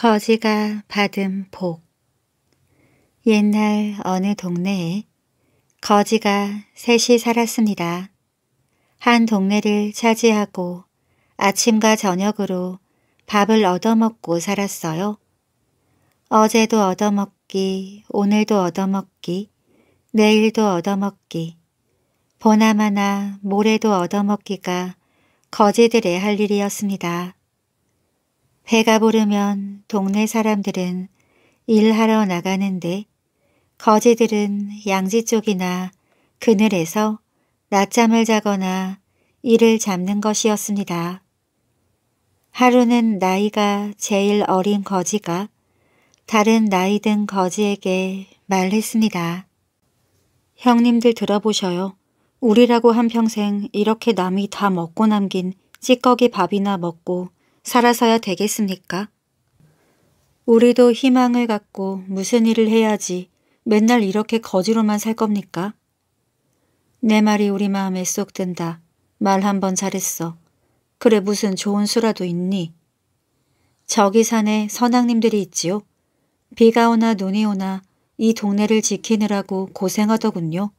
거지가 받은 복 옛날 어느 동네에 거지가 셋이 살았습니다. 한 동네를 차지하고 아침과 저녁으로 밥을 얻어먹고 살았어요. 어제도 얻어먹기, 오늘도 얻어먹기, 내일도 얻어먹기, 보나마나 모레도 얻어먹기가 거지들의 할 일이었습니다. 해가 부르면 동네 사람들은 일하러 나가는데 거지들은 양지 쪽이나 그늘에서 낮잠을 자거나 이를 잡는 것이었습니다. 하루는 나이가 제일 어린 거지가 다른 나이 든 거지에게 말했습니다. 형님들 들어보셔요. 우리라고 한평생 이렇게 남이 다 먹고 남긴 찌꺼기 밥이나 먹고 살아서야 되겠습니까? 우리도 희망을 갖고 무슨 일을 해야지 맨날 이렇게 거지로만 살 겁니까? 내 말이 우리 마음에 쏙 든다. 말 한 번 잘했어. 그래 무슨 좋은 수라도 있니? 저기 산에 선왕님들이 있지요. 비가 오나 눈이 오나 이 동네를 지키느라고 고생하더군요.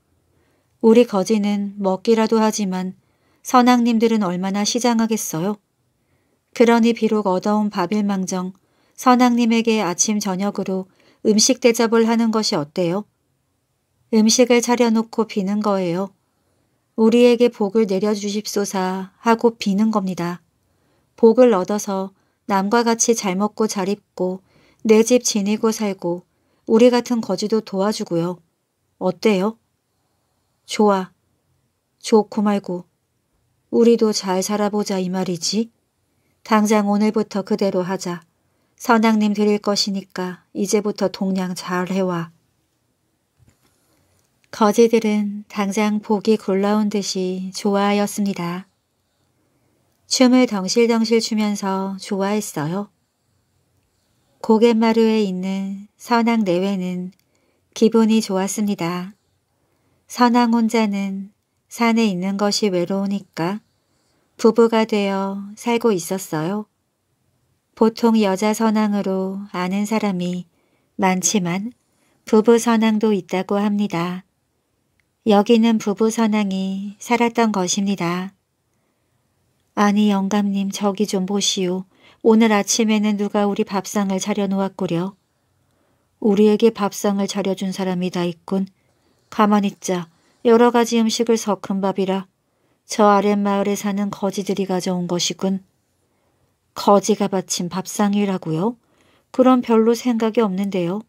우리 거지는 먹기라도 하지만 선왕님들은 얼마나 시장하겠어요? 그러니 비록 얻어온 밥일망정 선왕님에게 아침 저녁으로 음식 대접을 하는 것이 어때요? 음식을 차려놓고 비는 거예요. 우리에게 복을 내려주십소사 하고 비는 겁니다. 복을 얻어서 남과 같이 잘 먹고 잘 입고 내 집 지니고 살고 우리 같은 거지도 도와주고요. 어때요? 좋아. 좋고 말고 우리도 잘 살아보자 이 말이지. 당장 오늘부터 그대로 하자. 선왕님 드릴 것이니까 이제부터 동냥 잘 해와. 거지들은 당장 복이 굴러온 듯이 좋아하였습니다. 춤을 덩실덩실 추면서 좋아했어요. 고갯마루에 있는 선왕 내외는 기분이 좋았습니다. 선왕 혼자는 산에 있는 것이 외로우니까 부부가 되어 살고 있었어요. 보통 여자 선왕으로 아는 사람이 많지만 부부 선왕도 있다고 합니다. 여기는 부부 선왕이 살았던 것입니다. 아니 영감님 저기 좀 보시오. 오늘 아침에는 누가 우리 밥상을 차려놓았구려. 우리에게 밥상을 차려준 사람이 다 있군. 가만있자 여러 가지 음식을 섞은 밥이라 저 아랫마을에 사는 거지들이 가져온 것이군. 거지가 바친 밥상이라고요? 그럼 별로 생각이 없는데요.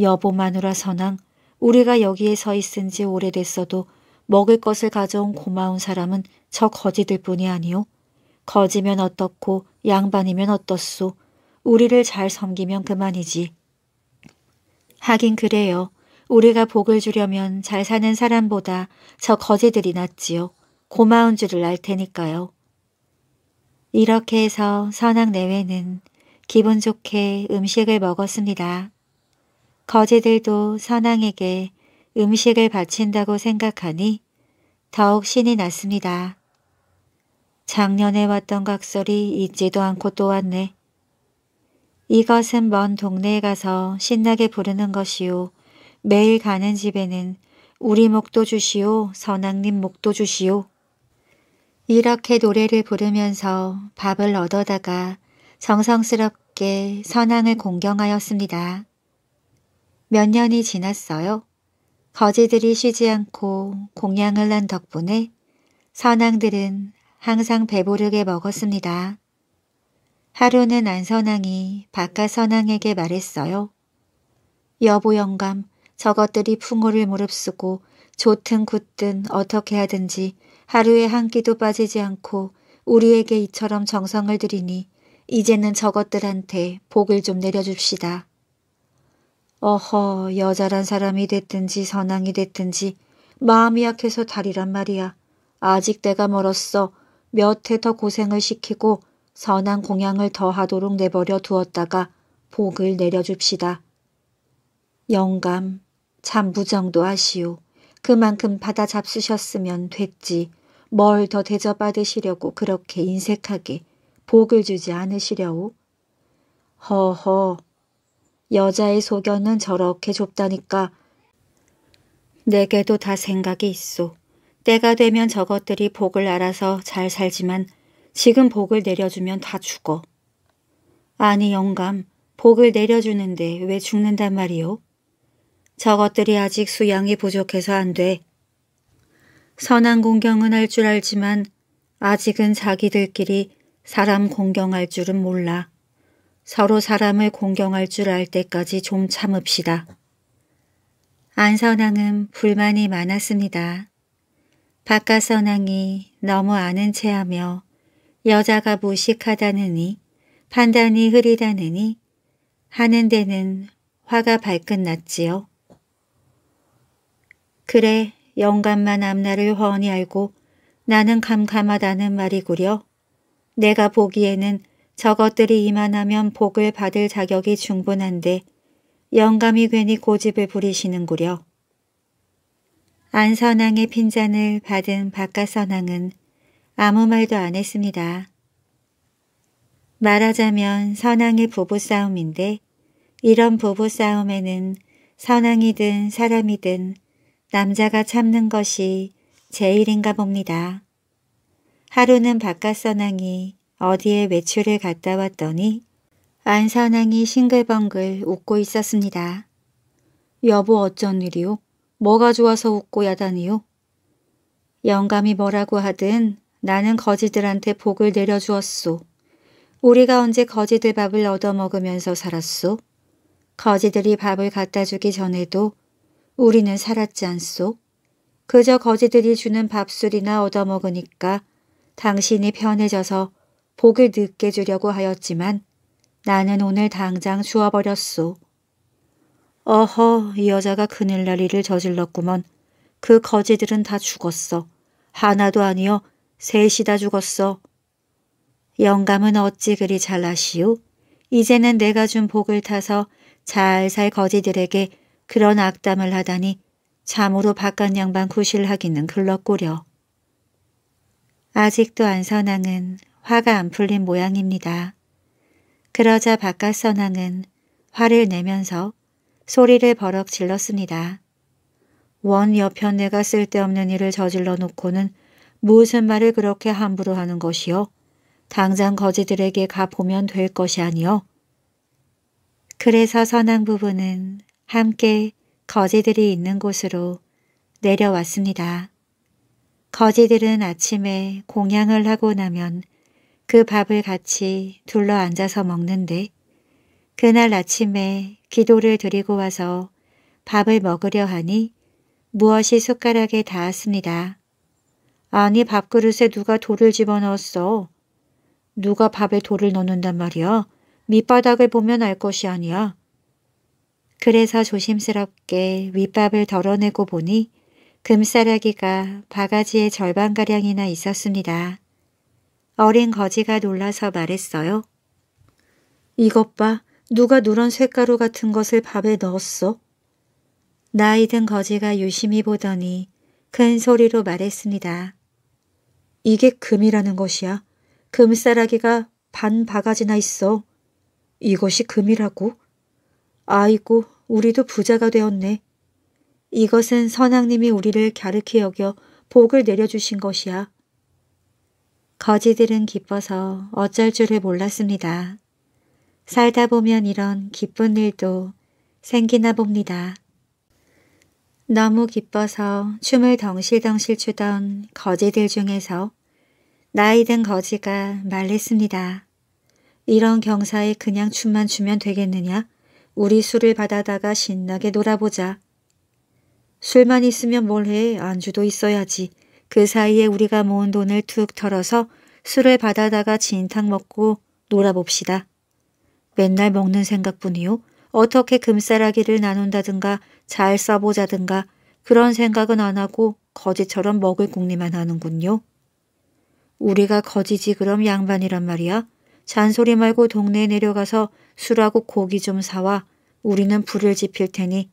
여보 마누라 선왕, 우리가 여기에 서 있은 지 오래됐어도 먹을 것을 가져온 고마운 사람은 저 거지들 뿐이 아니오. 거지면 어떻고 양반이면 어떻소. 우리를 잘 섬기면 그만이지. 하긴 그래요. 우리가 복을 주려면 잘 사는 사람보다 저 거지들이 낫지요. 고마운 줄을 알 테니까요. 이렇게 해서 선악 내외는 기분 좋게 음식을 먹었습니다. 거지들도 선왕에게 음식을 바친다고 생각하니 더욱 신이 났습니다. 작년에 왔던 각설이 잊지도 않고 또 왔네. 이것은 먼 동네에 가서 신나게 부르는 것이요. 매일 가는 집에는 우리 목도 주시오, 선왕님 목도 주시오. 이렇게 노래를 부르면서 밥을 얻어다가 정성스럽게 선왕을 공경하였습니다. 몇 년이 지났어요. 거지들이 쉬지 않고 공양을 난 덕분에 선왕들은 항상 배부르게 먹었습니다. 하루는 안선왕이 바깥 선왕에게 말했어요. 여보 영감, 저것들이 풍호를 무릅쓰고 좋든 굳든 어떻게 하든지 하루에 한 끼도 빠지지 않고 우리에게 이처럼 정성을 들이니 이제는 저것들한테 복을 좀 내려줍시다. 어허 여자란 사람이 됐든지 선왕이 됐든지 마음이 약해서 다리란 말이야. 아직 때가 멀었어. 몇 해 더 고생을 시키고 선한 공양을 더 하도록 내버려 두었다가 복을 내려줍시다. 영감, 참부정도 하시오. 그만큼 받아 잡수셨으면 됐지 뭘 더 대접받으시려고 그렇게 인색하게 복을 주지 않으시려오. 허허 여자의 소견은 저렇게 좁다니까 내게도 다 생각이 있어. 때가 되면 저것들이 복을 알아서 잘 살지만 지금 복을 내려주면 다 죽어. 아니 영감, 복을 내려주는데 왜 죽는단 말이오? 저것들이 아직 수양이 부족해서 안 돼. 선한 공경은 할 줄 알지만 아직은 자기들끼리 사람 공경할 줄은 몰라. 서로 사람을 공경할 줄 알 때까지 좀 참읍시다. 안선왕은 불만이 많았습니다. 바깥 선왕이 너무 아는 체하며 여자가 무식하다느니 판단이 흐리다느니 하는 데는 화가 발끝났지요. 그래 영감만 앞날을 훤히 알고 나는 감감하다는 말이구려. 내가 보기에는 저것들이 이만하면 복을 받을 자격이 충분한데 영감이 괜히 고집을 부리시는구려. 안선왕의 핀잔을 받은 바깥선왕은 아무 말도 안 했습니다. 말하자면 선왕의 부부싸움인데 이런 부부싸움에는 선왕이든 사람이든 남자가 참는 것이 제일인가 봅니다. 하루는 바깥 선왕이 어디에 외출을 갔다 왔더니 안 선왕이 싱글벙글 웃고 있었습니다. 여보 어쩐 일이오 뭐가 좋아서 웃고 야단이오 영감이 뭐라고 하든 나는 거지들한테 복을 내려주었소. 우리가 언제 거지들 밥을 얻어먹으면서 살았소? 거지들이 밥을 갖다 주기 전에도 우리는 살았지 않소. 그저 거지들이 주는 밥술이나 얻어먹으니까 당신이 편해져서 복을 늦게 주려고 하였지만 나는 오늘 당장 주워버렸소. 어허 이 여자가 큰일 날 일을 저질렀구먼. 그 거지들은 다 죽었어. 하나도 아니여 셋이 다 죽었어. 영감은 어찌 그리 잘나시오. 이제는 내가 준 복을 타서 잘 살 거지들에게 그런 악담을 하다니 참으로 바깥 양반 구실하기는 글렀꼬려. 아직도 안선왕은 화가 안 풀린 모양입니다. 그러자 바깥 선왕은 화를 내면서 소리를 버럭 질렀습니다. 원 여편 내가 쓸데없는 일을 저질러 놓고는 무슨 말을 그렇게 함부로 하는 것이요. 당장 거지들에게 가보면 될 것이 아니요. 그래서 선왕 부부는 함께 거지들이 있는 곳으로 내려왔습니다. 거지들은 아침에 공양을 하고 나면 그 밥을 같이 둘러앉아서 먹는데 그날 아침에 기도를 드리고 와서 밥을 먹으려 하니 무엇이 숟가락에 닿았습니다. 아니 밥그릇에 누가 돌을 집어넣었어. 누가 밥에 돌을 넣는단 말이야. 밑바닥을 보면 알 것이 아니야. 그래서 조심스럽게 윗밥을 덜어내고 보니 금싸라기가 바가지의 절반가량이나 있었습니다. 어린 거지가 놀라서 말했어요. 이것 봐, 누가 누런 쇳가루 같은 것을 밥에 넣었어? 나이 든 거지가 유심히 보더니 큰 소리로 말했습니다. 이게 금이라는 것이야. 금싸라기가 반 바가지나 있어. 이것이 금이라고? 아이고, 우리도 부자가 되었네. 이것은 선왕님이 우리를 갸륵히 여겨 복을 내려주신 것이야. 거지들은 기뻐서 어쩔 줄을 몰랐습니다. 살다 보면 이런 기쁜 일도 생기나 봅니다. 너무 기뻐서 춤을 덩실덩실 추던 거지들 중에서 나이 든 거지가 말랬습니다 이런 경사에 그냥 춤만 추면 되겠느냐? 우리 술을 받아다가 신나게 놀아보자. 술만 있으면 뭘 해. 안주도 있어야지. 그 사이에 우리가 모은 돈을 툭 털어서 술을 받아다가 진탕 먹고 놀아봅시다. 맨날 먹는 생각뿐이요. 어떻게 금싸라기를 나눈다든가 잘 써보자든가 그런 생각은 안 하고 거지처럼 먹을 궁리만 하는군요. 우리가 거지지 그럼 양반이란 말이야. 잔소리 말고 동네에 내려가서 술하고 고기 좀 사와 우리는 불을 지필 테니.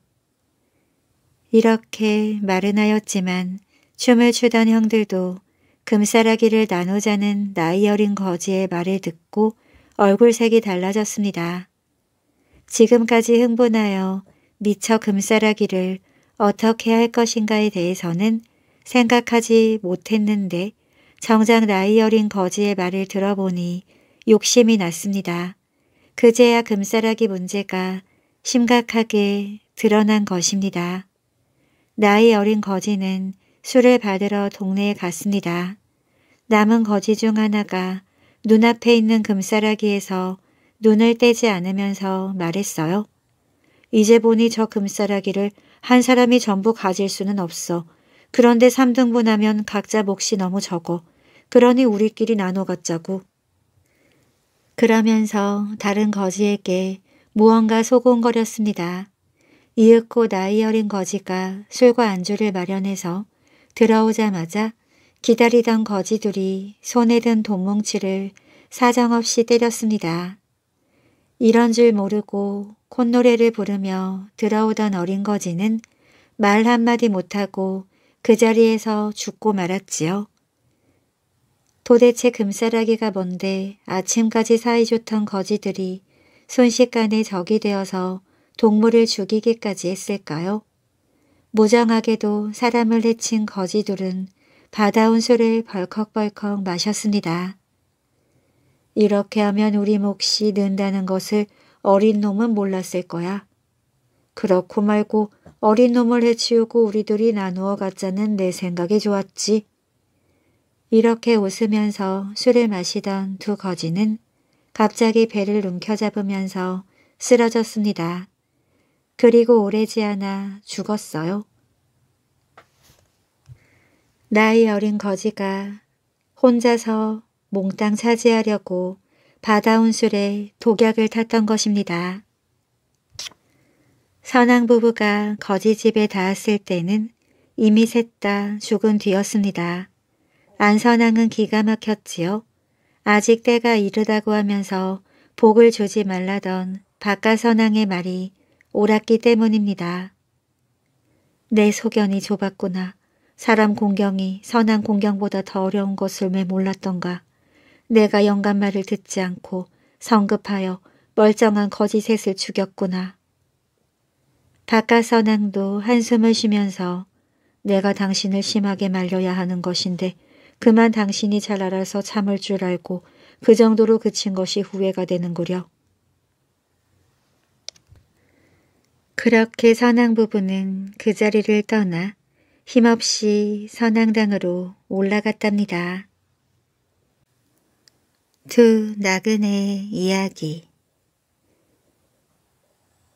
이렇게 말은 하였지만 춤을 추던 형들도 금사라기를 나누자는 나이 어린 거지의 말을 듣고 얼굴색이 달라졌습니다. 지금까지 흥분하여 미처 금사라기를 어떻게 할 것인가에 대해서는 생각하지 못했는데 정작 나이 어린 거지의 말을 들어보니 욕심이 났습니다. 그제야 금사라기 문제가 심각하게 드러난 것입니다. 나이 어린 거지는 술을 받으러 동네에 갔습니다. 남은 거지 중 하나가 눈앞에 있는 금사라기에서 눈을 떼지 않으면서 말했어요. 이제 보니 저금사라기를한 사람이 전부 가질 수는 없어. 그런데 3등분하면 각자 몫이 너무 적어. 그러니 우리끼리 나눠 갖자고. 그러면서 다른 거지에게 무언가 소곤거렸습니다. 이윽고 나이 어린 거지가 술과 안주를 마련해서 들어오자마자 기다리던 거지들이 손에 든 돈뭉치를 사정없이 때렸습니다. 이런 줄 모르고 콧노래를 부르며 들어오던 어린 거지는 말 한마디 못하고 그 자리에서 죽고 말았지요. 도대체 금싸라기가 뭔데 아침까지 사이좋던 거지들이 순식간에 적이 되어서 동물을 죽이기까지 했을까요? 무장하게도 사람을 해친 거지들은 바다온 술을 벌컥벌컥 마셨습니다. 이렇게 하면 우리 몫이 는다는 것을 어린 놈은 몰랐을 거야. 그렇고 말고 어린 놈을 해치우고 우리들이 나누어 갔자는 내 생각이 좋았지. 이렇게 웃으면서 술을 마시던 두 거지는 갑자기 배를 움켜잡으면서 쓰러졌습니다. 그리고 오래지 않아 죽었어요. 나이 어린 거지가 혼자서 몽땅 차지하려고 받아온 술에 독약을 탔던 것입니다. 선왕 부부가 거지 집에 닿았을 때는 이미 셋 다 죽은 뒤였습니다. 안선왕은 기가 막혔지요. 아직 때가 이르다고 하면서 복을 주지 말라던 박가선왕의 말이 옳았기 때문입니다. 내 소견이 좁았구나. 사람 공경이 선한 공경보다 더 어려운 것을 왜 몰랐던가. 내가 영감 말을 듣지 않고 성급하여 멀쩡한 거짓셋을 죽였구나. 박가선왕도 한숨을 쉬면서 내가 당신을 심하게 말려야 하는 것인데 그만 당신이 잘 알아서 참을 줄 알고 그 정도로 그친 것이 후회가 되는구려. 그렇게 선왕 부부는 그 자리를 떠나 힘없이 선왕당으로 올라갔답니다. 두 나그네 이야기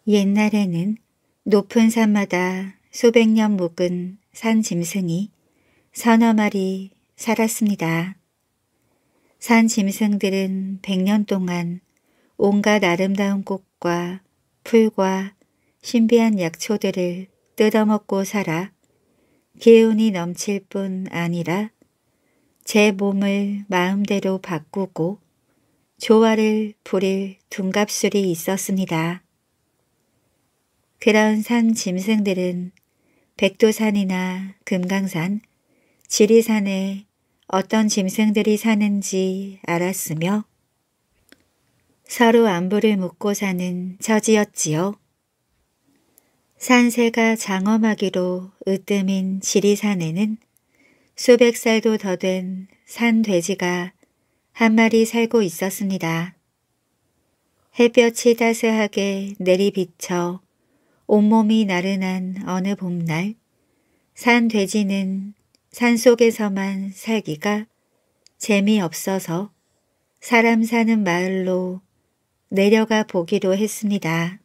옛날에는 높은 산마다 수백 년 묵은 산 짐승이 서너 마리 살았습니다. 산 짐승들은 100년 동안 온갖 아름다운 꽃과 풀과 신비한 약초들을 뜯어먹고 살아 기운이 넘칠 뿐 아니라 제 몸을 마음대로 바꾸고 조화를 부릴 둔갑술이 있었습니다. 그런 산 짐승들은 백두산이나 금강산, 지리산에 어떤 짐승들이 사는지 알았으며 서로 안부를 묻고 사는 처지였지요. 산새가 장엄하기로 으뜸인 지리산에는 수백 살도 더 된산 돼지가 한 마리 살고 있었습니다. 햇볕이 따스하게 내리비쳐 온몸이 나른한 어느 봄날 산 돼지는 산속에서만 살기가 재미없어서 사람 사는 마을로 내려가 보기로 했습니다.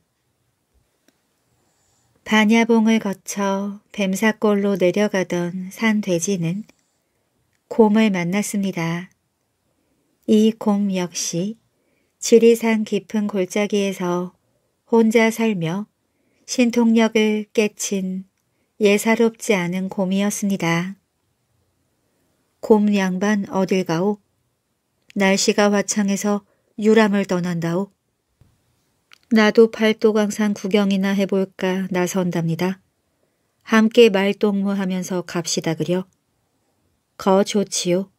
반야봉을 거쳐 뱀사골로 내려가던 산 돼지는 곰을 만났습니다. 이 곰 역시 지리산 깊은 골짜기에서 혼자 살며 신통력을 깨친 예사롭지 않은 곰이었습니다. 곰 양반 어딜 가오? 날씨가 화창해서 유람을 떠난다오. 나도 팔도강산 구경이나 해볼까 나선답니다. 함께 말동무하면서 갑시다 그려. 거 좋지요.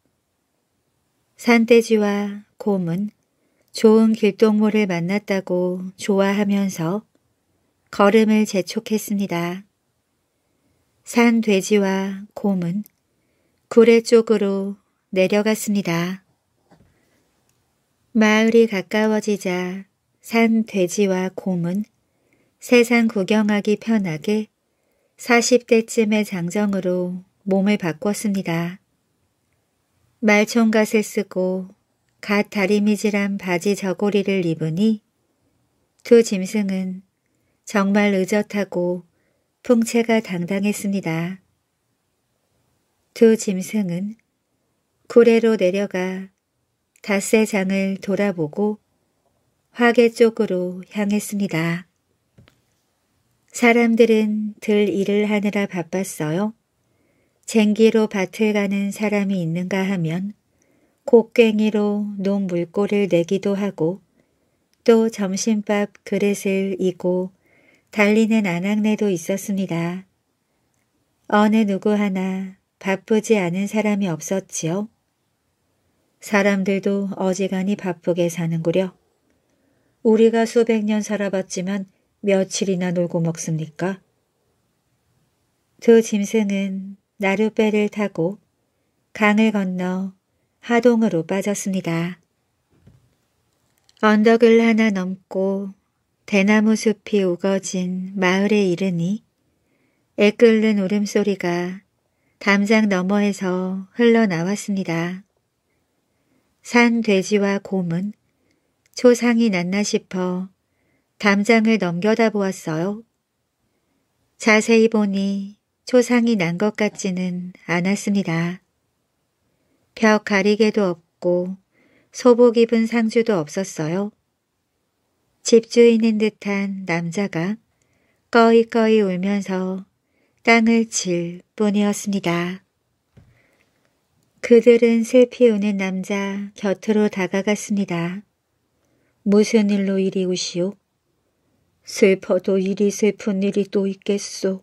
산돼지와 곰은 좋은 길동무를 만났다고 좋아하면서 걸음을 재촉했습니다. 산돼지와 곰은 고래 쪽으로 내려갔습니다. 마을이 가까워지자 산 돼지와 곰은 세상 구경하기 편하게 40대쯤의 장정으로 몸을 바꿨습니다. 말총갓을 쓰고 갓 다리미질한 바지 저고리를 입으니 두 짐승은 정말 의젓하고 풍채가 당당했습니다. 두 짐승은 구례로 내려가 닷새 장을 돌아보고 화계 쪽으로 향했습니다. 사람들은 들 일을 하느라 바빴어요. 쟁기로 밭을 가는 사람이 있는가 하면 곡괭이로 논 물꼬를 내기도 하고 또 점심밥 그릇을 이고 달리는 아낙네도 있었습니다. 어느 누구 하나 바쁘지 않은 사람이 없었지요. 사람들도 어지간히 바쁘게 사는구려. 우리가 수백 년 살아봤지만 며칠이나 놀고 먹습니까? 두 짐승은 나룻배를 타고 강을 건너 하동으로 빠졌습니다. 언덕을 하나 넘고 대나무 숲이 우거진 마을에 이르니 애끓는 울음소리가 담장 너머에서 흘러나왔습니다. 산 돼지와 곰은 초상이 났나 싶어 담장을 넘겨다 보았어요. 자세히 보니 초상이 난 것 같지는 않았습니다. 벽 가리개도 없고 소복 입은 상주도 없었어요. 집주인인 듯한 남자가 꺼이꺼이 울면서 땅을 질 뿐이었습니다. 그들은 슬피 우는 남자 곁으로 다가갔습니다. 무슨 일로 이리 우시오? 슬퍼도 이리 슬픈 일이 또 있겠소.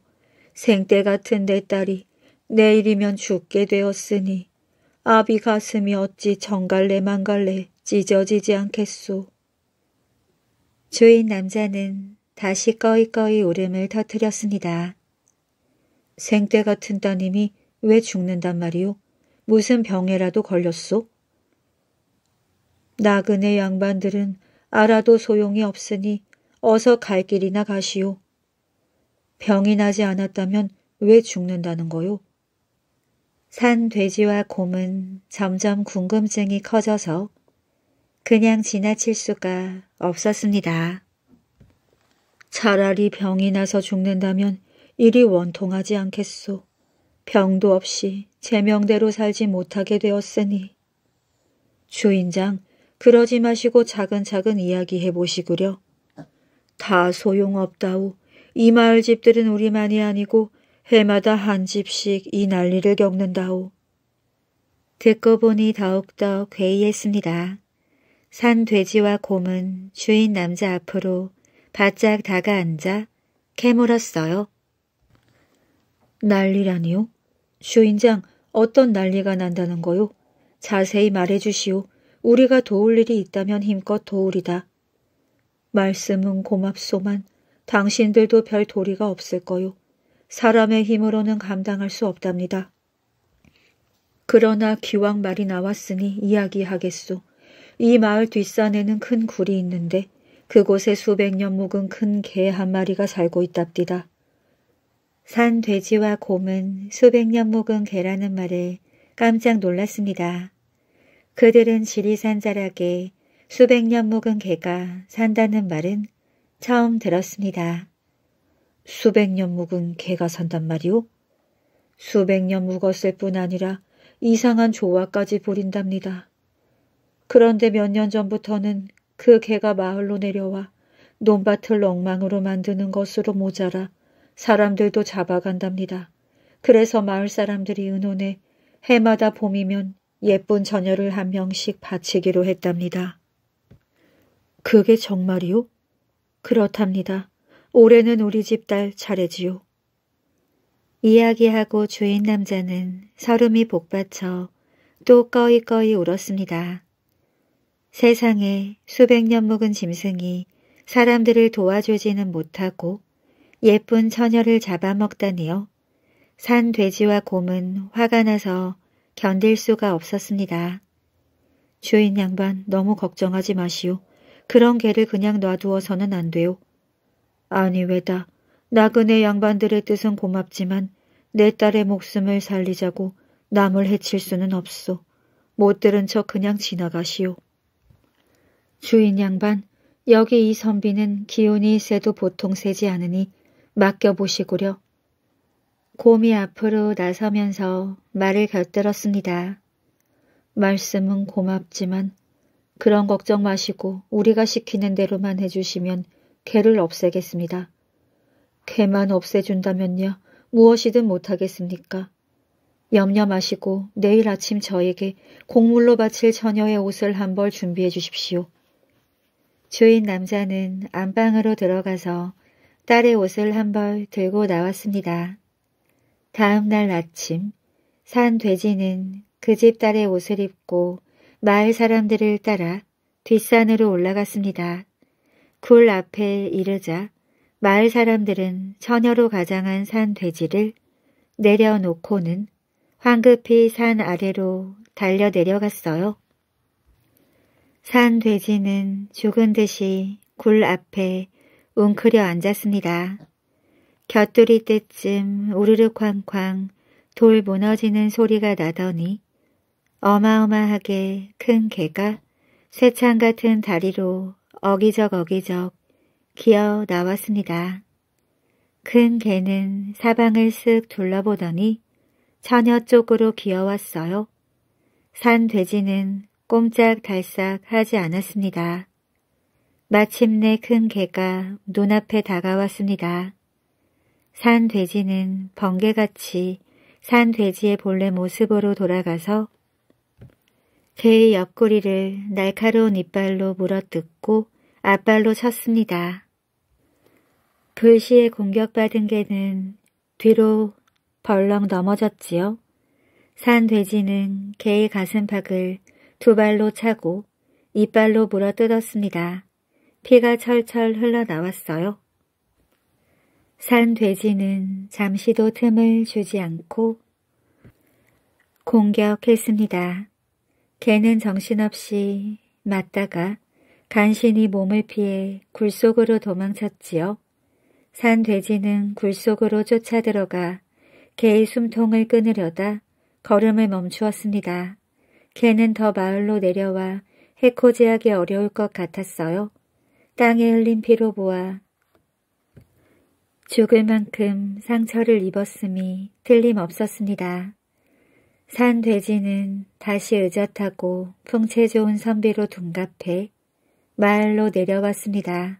생때 같은 내 딸이 내일이면 죽게 되었으니 아비 가슴이 어찌 정갈래 만갈래 찢어지지 않겠소. 주인 남자는 다시 꺼이꺼이 울음을 터뜨렸습니다. 생떼 같은 따님이 왜 죽는단 말이오? 무슨 병에라도 걸렸소? 나그네 양반들은 알아도 소용이 없으니 어서 갈 길이나 가시오. 병이 나지 않았다면 왜 죽는다는 거요? 산 돼지와 곰은 점점 궁금증이 커져서 그냥 지나칠 수가 없었습니다. 차라리 병이 나서 죽는다면 일이 원통하지 않겠소. 병도 없이 제명대로 살지 못하게 되었으니. 주인장, 그러지 마시고 차근차근 이야기해 보시구려. 다 소용없다우. 이 마을 집들은 우리만이 아니고 해마다 한 집씩 이 난리를 겪는다오. 듣고 보니 더욱더 괴이했습니다. 산 돼지와 곰은 주인 남자 앞으로 바짝 다가앉아 캐물었어요. 난리라니요? 쇼인장 어떤 난리가 난다는 거요? 자세히 말해주시오. 우리가 도울 일이 있다면 힘껏 도울이다 말씀은 고맙소만 당신들도 별 도리가 없을 거요. 사람의 힘으로는 감당할 수 없답니다. 그러나 기왕 말이 나왔으니 이야기하겠소. 이 마을 뒷산에는 큰 굴이 있는데 그곳에 수백 년 묵은 큰 개 한 마리가 살고 있답디다. 산 돼지와 곰은 수백 년 묵은 개라는 말에 깜짝 놀랐습니다. 그들은 지리산 자락에 수백 년 묵은 개가 산다는 말은 처음 들었습니다. 수백 년 묵은 개가 산단 말이오? 수백 년 묵었을 뿐 아니라 이상한 조화까지 부린답니다. 그런데 몇 년 전부터는 그 개가 마을로 내려와 논밭을 엉망으로 만드는 것으로 모자라 사람들도 잡아간답니다. 그래서 마을 사람들이 은혼해 해마다 봄이면 예쁜 처녀를 한 명씩 바치기로 했답니다. 그게 정말이요? 그렇답니다. 올해는 우리 집 딸 차례지요. 이야기하고 주인 남자는 서름이 복받쳐 또 꺼이꺼이 울었습니다. 세상에 수백 년 묵은 짐승이 사람들을 도와주지는 못하고 예쁜 처녀를 잡아먹다니요. 산 돼지와 곰은 화가 나서 견딜 수가 없었습니다. 주인 양반 너무 걱정하지 마시오. 그런 개를 그냥 놔두어서는 안 돼요. 아니 왜다. 나그네 양반들의 뜻은 고맙지만 내 딸의 목숨을 살리자고 남을 해칠 수는 없소. 못 들은 척 그냥 지나가시오. 주인 양반, 여기 이 선비는 기운이 세도 보통 세지 않으니 맡겨보시구려. 곰이 앞으로 나서면서 말을 곁들었습니다. 말씀은 고맙지만 그런 걱정 마시고 우리가 시키는 대로만 해주시면 개를 없애겠습니다. 개만 없애준다면요 무엇이든 못하겠습니까? 염려 마시고 내일 아침 저에게 곡물로 바칠 처녀의 옷을 한 벌 준비해 주십시오. 주인 남자는 안방으로 들어가서 딸의 옷을 한 벌 들고 나왔습니다. 다음 날 아침 산 돼지는 그 집 딸의 옷을 입고 마을 사람들을 따라 뒷산으로 올라갔습니다. 굴 앞에 이르자 마을 사람들은 처녀로 가장한 산 돼지를 내려놓고는 황급히 산 아래로 달려 내려갔어요. 산 돼지는 죽은 듯이 굴 앞에 웅크려 앉았습니다. 곁돌이 때쯤 우르르 쾅쾅 돌 무너지는 소리가 나더니 어마어마하게 큰 개가 쇠창 같은 다리로 어기적 어기적 기어 나왔습니다. 큰 개는 사방을 쓱 둘러보더니 처녀 쪽으로 기어왔어요. 산 돼지는 꼼짝달싹 하지 않았습니다. 마침내 큰 개가 눈앞에 다가왔습니다. 산 돼지는 번개같이 산 돼지의 본래 모습으로 돌아가서 개의 옆구리를 날카로운 이빨로 물어뜯고 앞발로 쳤습니다. 불시에 공격받은 개는 뒤로 벌렁 넘어졌지요. 산 돼지는 개의 가슴팍을 두 발로 차고 이빨로 물어뜯었습니다. 피가 철철 흘러나왔어요. 산 돼지는 잠시도 틈을 주지 않고 공격했습니다. 개는 정신없이 맞다가 간신히 몸을 피해 굴속으로 도망쳤지요. 산 돼지는 굴속으로 쫓아들어가 개의 숨통을 끊으려다 걸음을 멈추었습니다. 개는 더 마을로 내려와 해코지하기 어려울 것 같았어요. 땅에 흘린 피로 보아 죽을 만큼 상처를 입었음이 틀림없었습니다. 산 돼지는 다시 의젓하고 풍채 좋은 선비로 둔갑해 마을로 내려왔습니다.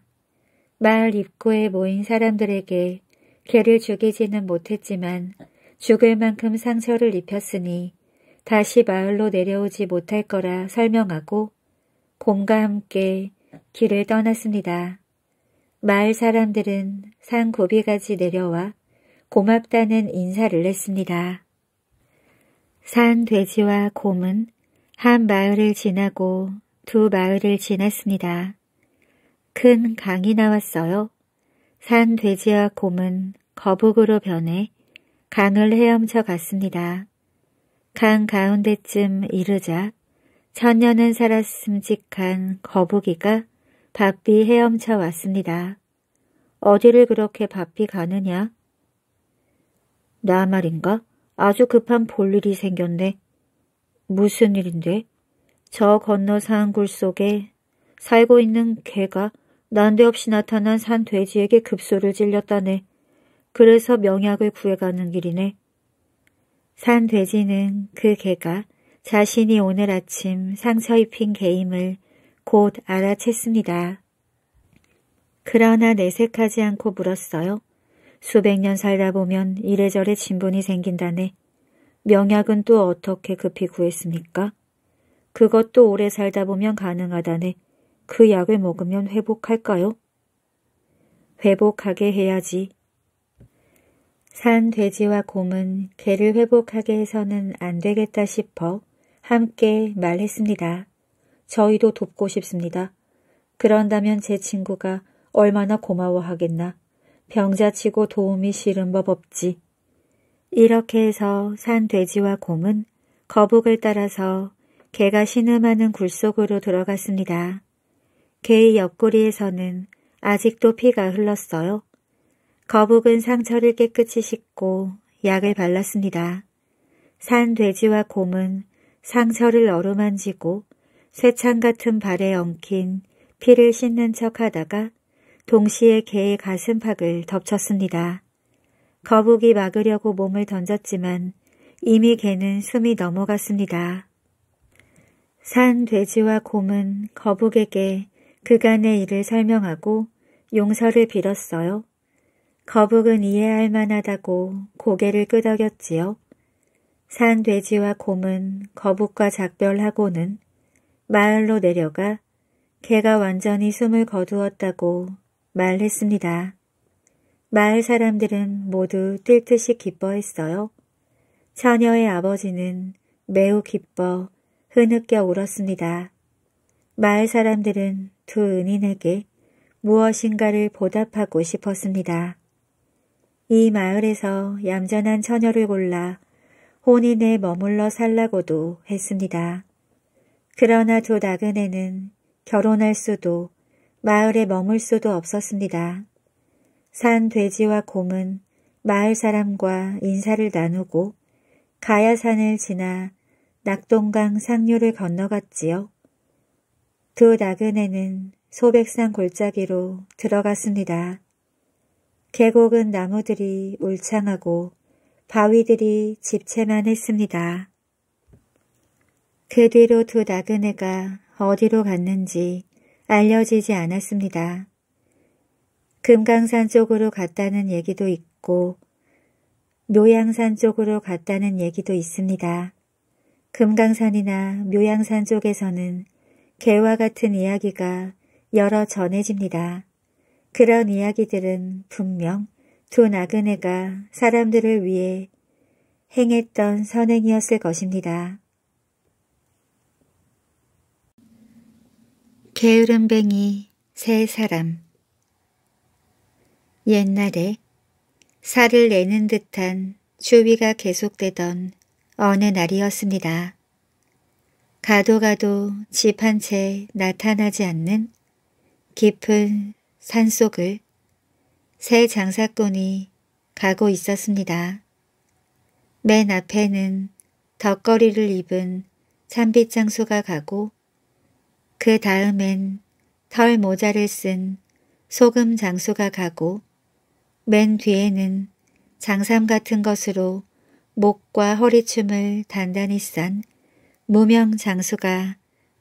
마을 입구에 모인 사람들에게 개를 죽이지는 못했지만 죽을 만큼 상처를 입혔으니 다시 마을로 내려오지 못할 거라 설명하고 곰과 함께 길을 떠났습니다. 마을 사람들은 산 고비까지 내려와 고맙다는 인사를 했습니다. 산 돼지와 곰은 한 마을을 지나고 두 마을을 지났습니다. 큰 강이 나왔어요. 산 돼지와 곰은 거북으로 변해 강을 헤엄쳐 갔습니다. 강 가운데쯤 이르자 천년은 살았음직한 거북이가 바삐 헤엄쳐 왔습니다. 어디를 그렇게 바삐 가느냐? 나 말인가? 아주 급한 볼일이 생겼네. 무슨 일인데? 저 건너 산 굴 속에 살고 있는 개가 난데없이 나타난 산 돼지에게 급소를 질렸다네. 그래서 명약을 구해가는 길이네. 산 돼지는 그 개가 자신이 오늘 아침 상처 입힌 게임을 곧 알아챘습니다. 그러나 내색하지 않고 물었어요. 수백 년 살다 보면 이래저래 진분이 생긴다네. 명약은 또 어떻게 급히 구했습니까? 그것도 오래 살다 보면 가능하다네. 그 약을 먹으면 회복할까요? 회복하게 해야지. 산 돼지와 곰은 개를 회복하게 해서는 안 되겠다 싶어 함께 말했습니다. 저희도 돕고 싶습니다. 그런다면 제 친구가 얼마나 고마워하겠나. 병자치고 도움이 싫은 법 없지. 이렇게 해서 산 돼지와 곰은 거북을 따라서 개가 신음하는 굴 속으로 들어갔습니다. 개의 옆구리에서는 아직도 피가 흘렀어요. 거북은 상처를 깨끗이 씻고 약을 발랐습니다. 산 돼지와 곰은 상처를 어루만지고 쇠창 같은 발에 엉킨 피를 씻는 척하다가 동시에 개의 가슴팍을 덮쳤습니다. 거북이 막으려고 몸을 던졌지만 이미 개는 숨이 넘어갔습니다. 산 돼지와 곰은 거북에게 그간의 일을 설명하고 용서를 빌었어요. 거북은 이해할 만하다고 고개를 끄덕였지요. 산 돼지와 곰은 거북과 작별하고는 마을로 내려가 개가 완전히 숨을 거두었다고 말했습니다. 마을 사람들은 모두 뛸 듯이 기뻐했어요. 처녀의 아버지는 매우 기뻐 흐느껴 울었습니다. 마을 사람들은 두 은인에게 무엇인가를 보답하고 싶었습니다. 이 마을에서 얌전한 처녀를 골라 혼인에 머물러 살라고도 했습니다. 그러나 두 나그네는 결혼할 수도 마을에 머물 수도 없었습니다. 산 돼지와 곰은 마을 사람과 인사를 나누고 가야산을 지나 낙동강 상류를 건너갔지요. 두 나그네는 소백산 골짜기로 들어갔습니다. 계곡은 나무들이 울창하고 바위들이 집채만 했습니다. 그 뒤로 두 낙은 네가 어디로 갔는지 알려지지 않았습니다. 금강산 쪽으로 갔다는 얘기도 있고 묘양산 쪽으로 갔다는 얘기도 있습니다. 금강산이나 묘양산 쪽에서는 개와 같은 이야기가 여러 전해집니다. 그런 이야기들은 분명 두 그 나그네가 사람들을 위해 행했던 선행이었을 것입니다. 게으름뱅이 세 사람 옛날에 살을 내는 듯한 추위가 계속되던 어느 날이었습니다. 가도 가도 집 한 채 나타나지 않는 깊은 산속을 새 장사꾼이 가고 있었습니다. 맨 앞에는 덧거리를 입은 참빗장수가 가고 그 다음엔 털 모자를 쓴 소금 장수가 가고 맨 뒤에는 장삼 같은 것으로 목과 허리춤을 단단히 싼 무명 장수가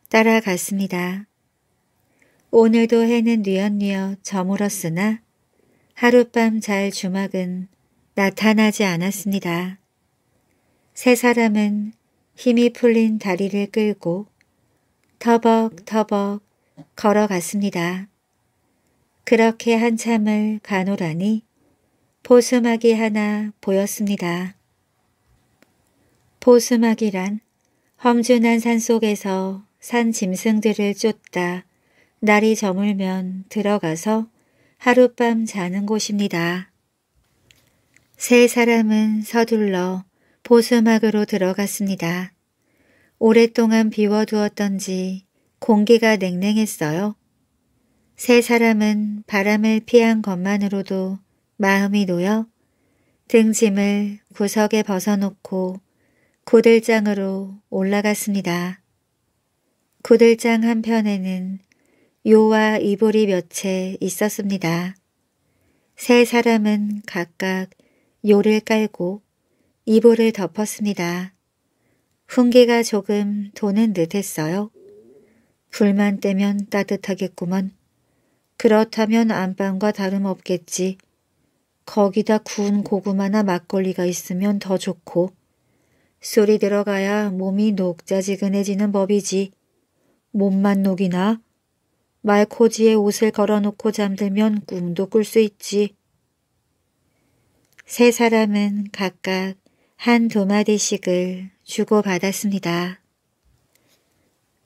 따라갔습니다. 오늘도 해는 뉘엿뉘엿 저물었으나 하룻밤 잘 주막은 나타나지 않았습니다. 세 사람은 힘이 풀린 다리를 끌고 터벅터벅 걸어갔습니다. 그렇게 한참을 가노라니 보수막이 하나 보였습니다. 보수막이란 험준한 산속에서 산 짐승들을 쫓다 날이 저물면 들어가서 하룻밤 자는 곳입니다. 세 사람은 서둘러 보수막으로 들어갔습니다. 오랫동안 비워두었던지 공기가 냉랭했어요. 세 사람은 바람을 피한 것만으로도 마음이 놓여 등짐을 구석에 벗어놓고 구들장으로 올라갔습니다. 구들장 한편에는 요와 이볼이 몇 채 있었습니다. 세 사람은 각각 요를 깔고 이볼을 덮었습니다. 훈기가 조금 도는 듯했어요. 불만 떼면 따뜻하겠구먼. 그렇다면 안방과 다름없겠지. 거기다 구운 고구마나 막걸리가 있으면 더 좋고 소리 들어가야 몸이 녹자지근해지는 법이지. 몸만 녹이나 말코지에 옷을 걸어놓고 잠들면 꿈도 꿀 수 있지. 세 사람은 각각 한 두마디씩을 주고받았습니다.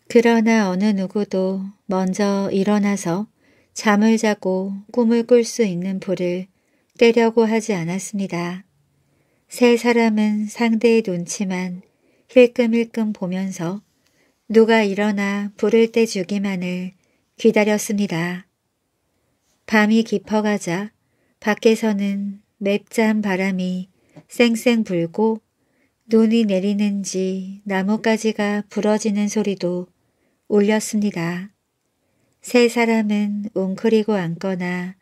그러나 어느 누구도 먼저 일어나서 잠을 자고 꿈을 꿀 수 있는 불을 떼려고 하지 않았습니다. 세 사람은 상대의 눈치만 힐끔힐끔 보면서 누가 일어나 불을 떼주기만을 기다렸습니다. 밤이 깊어가자 밖에서는 맵짠 바람이 쌩쌩 불고 눈이 내리는지 나뭇가지가 부러지는 소리도 울렸습니다. 세 사람은 웅크리고 앉거나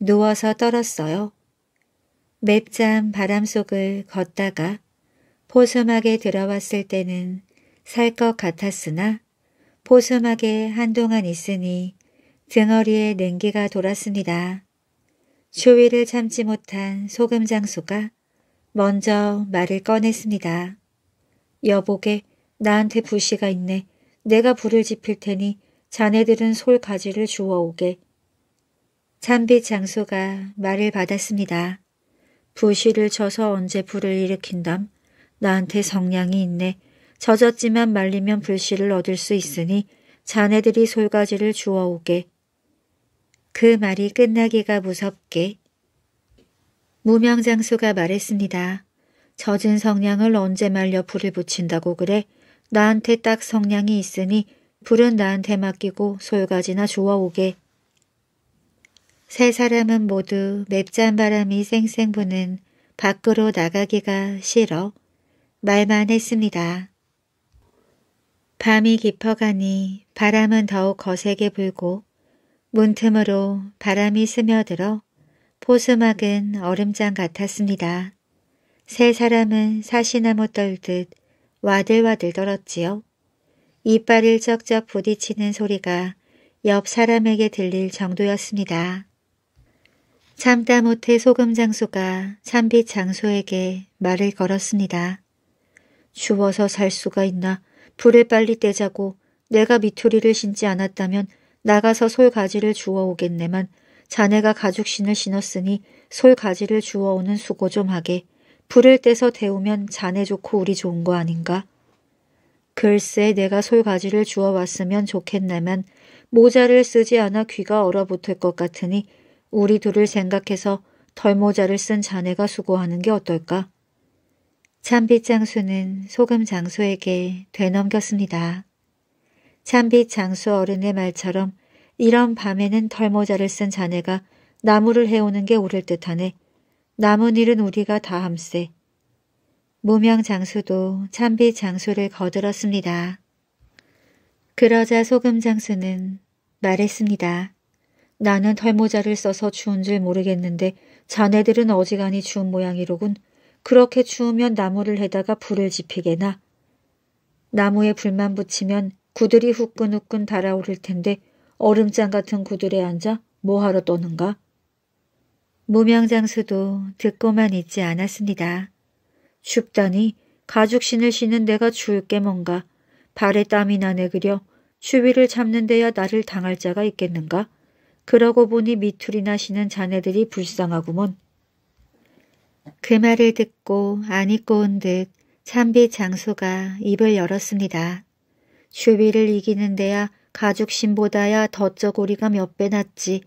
누워서 떨었어요. 맵짠 바람 속을 걷다가 포스하게 들어왔을 때는 살 것 같았으나 포섬하게 한동안 있으니 등어리에 냉기가 돌았습니다. 추위를 참지 못한 소금 장수가 먼저 말을 꺼냈습니다. 여보게 나한테 부시가 있네. 내가 불을 지필 테니 자네들은 솔 가지를 주워오게. 참빛 장수가 말을 받았습니다. 부시를 쳐서 언제 불을 일으킨담? 나한테 성량이 있네. 젖었지만 말리면 불씨를 얻을 수 있으니 자네들이 솔가지를 주워오게. 그 말이 끝나기가 무섭게. 무명장수가 말했습니다. 젖은 성냥을 언제 말려 불을 붙인다고 그래. 나한테 딱 성냥이 있으니 불은 나한테 맡기고 솔가지나 주워오게. 세 사람은 모두 맵짠 바람이 쌩쌩 부는 밖으로 나가기가 싫어 말만 했습니다. 밤이 깊어가니 바람은 더욱 거세게 불고 문틈으로 바람이 스며들어 포스막은 얼음장 같았습니다. 세 사람은 사시나무 떨듯 와들와들 떨었지요. 이빨을 쩍쩍 부딪히는 소리가 옆 사람에게 들릴 정도였습니다. 참다 못해 소금 장수가 참빛 장수에게 말을 걸었습니다. 주워서 살 수가 있나 불을 빨리 떼자고 내가 미투리를 신지 않았다면 나가서 솔가지를 주워오겠네만 자네가 가죽신을 신었으니 솔가지를 주워오는 수고 좀 하게. 불을 떼서 데우면 자네 좋고 우리 좋은 거 아닌가? 글쎄 내가 솔가지를 주워왔으면 좋겠네만 모자를 쓰지 않아 귀가 얼어붙을 것 같으니 우리 둘을 생각해서 덜모자를 쓴 자네가 수고하는 게 어떨까? 참빛 장수는 소금 장수에게 되넘겼습니다. 참빛 장수 어른의 말처럼 이런 밤에는 털모자를 쓴 자네가 나무를 해오는 게 옳을 듯하네. 남은 일은 우리가 다 함세. 무명 장수도 참빛 장수를 거들었습니다. 그러자 소금 장수는 말했습니다. 나는 털모자를 써서 추운 줄 모르겠는데 자네들은 어지간히 추운 모양이로군. 그렇게 추우면 나무를 해다가 불을 지피게나 나무에 불만 붙이면 구들이 후끈후끈 달아오를 텐데 얼음장 같은 구들에 앉아 뭐하러 떠는가? 무명장수도 듣고만 있지 않았습니다. 춥다니 가죽 신을 신은 내가 추울 게 뭔가 발에 땀이 나네 그려 추위를 잡는 데야 나를 당할 자가 있겠는가? 그러고 보니 미투리나 신은 자네들이 불쌍하구먼. 그 말을 듣고 안이고운듯 참비 장소가 입을 열었습니다. 추비를 이기는 데야 가죽신보다야 덧적오리가몇배났지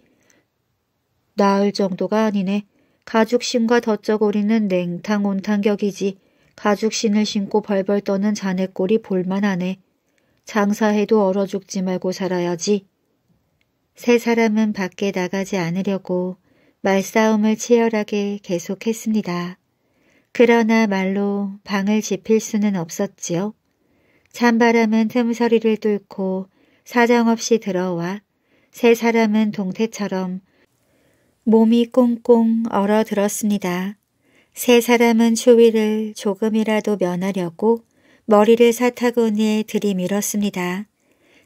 나을 정도가 아니네. 가죽신과 덧적오리는 냉탕 온탕격이지. 가죽신을 신고 벌벌 떠는 자네 꼴이 볼만하네. 장사해도 얼어 죽지 말고 살아야지. 세 사람은 밖에 나가지 않으려고 말싸움을 치열하게 계속했습니다. 그러나 말로 방을 지필 수는 없었지요. 찬바람은 틈서리를 뚫고 사정없이 들어와 세 사람은 동태처럼 몸이 꽁꽁 얼어들었습니다. 세 사람은 추위를 조금이라도 면하려고 머리를 사타구니에 들이밀었습니다.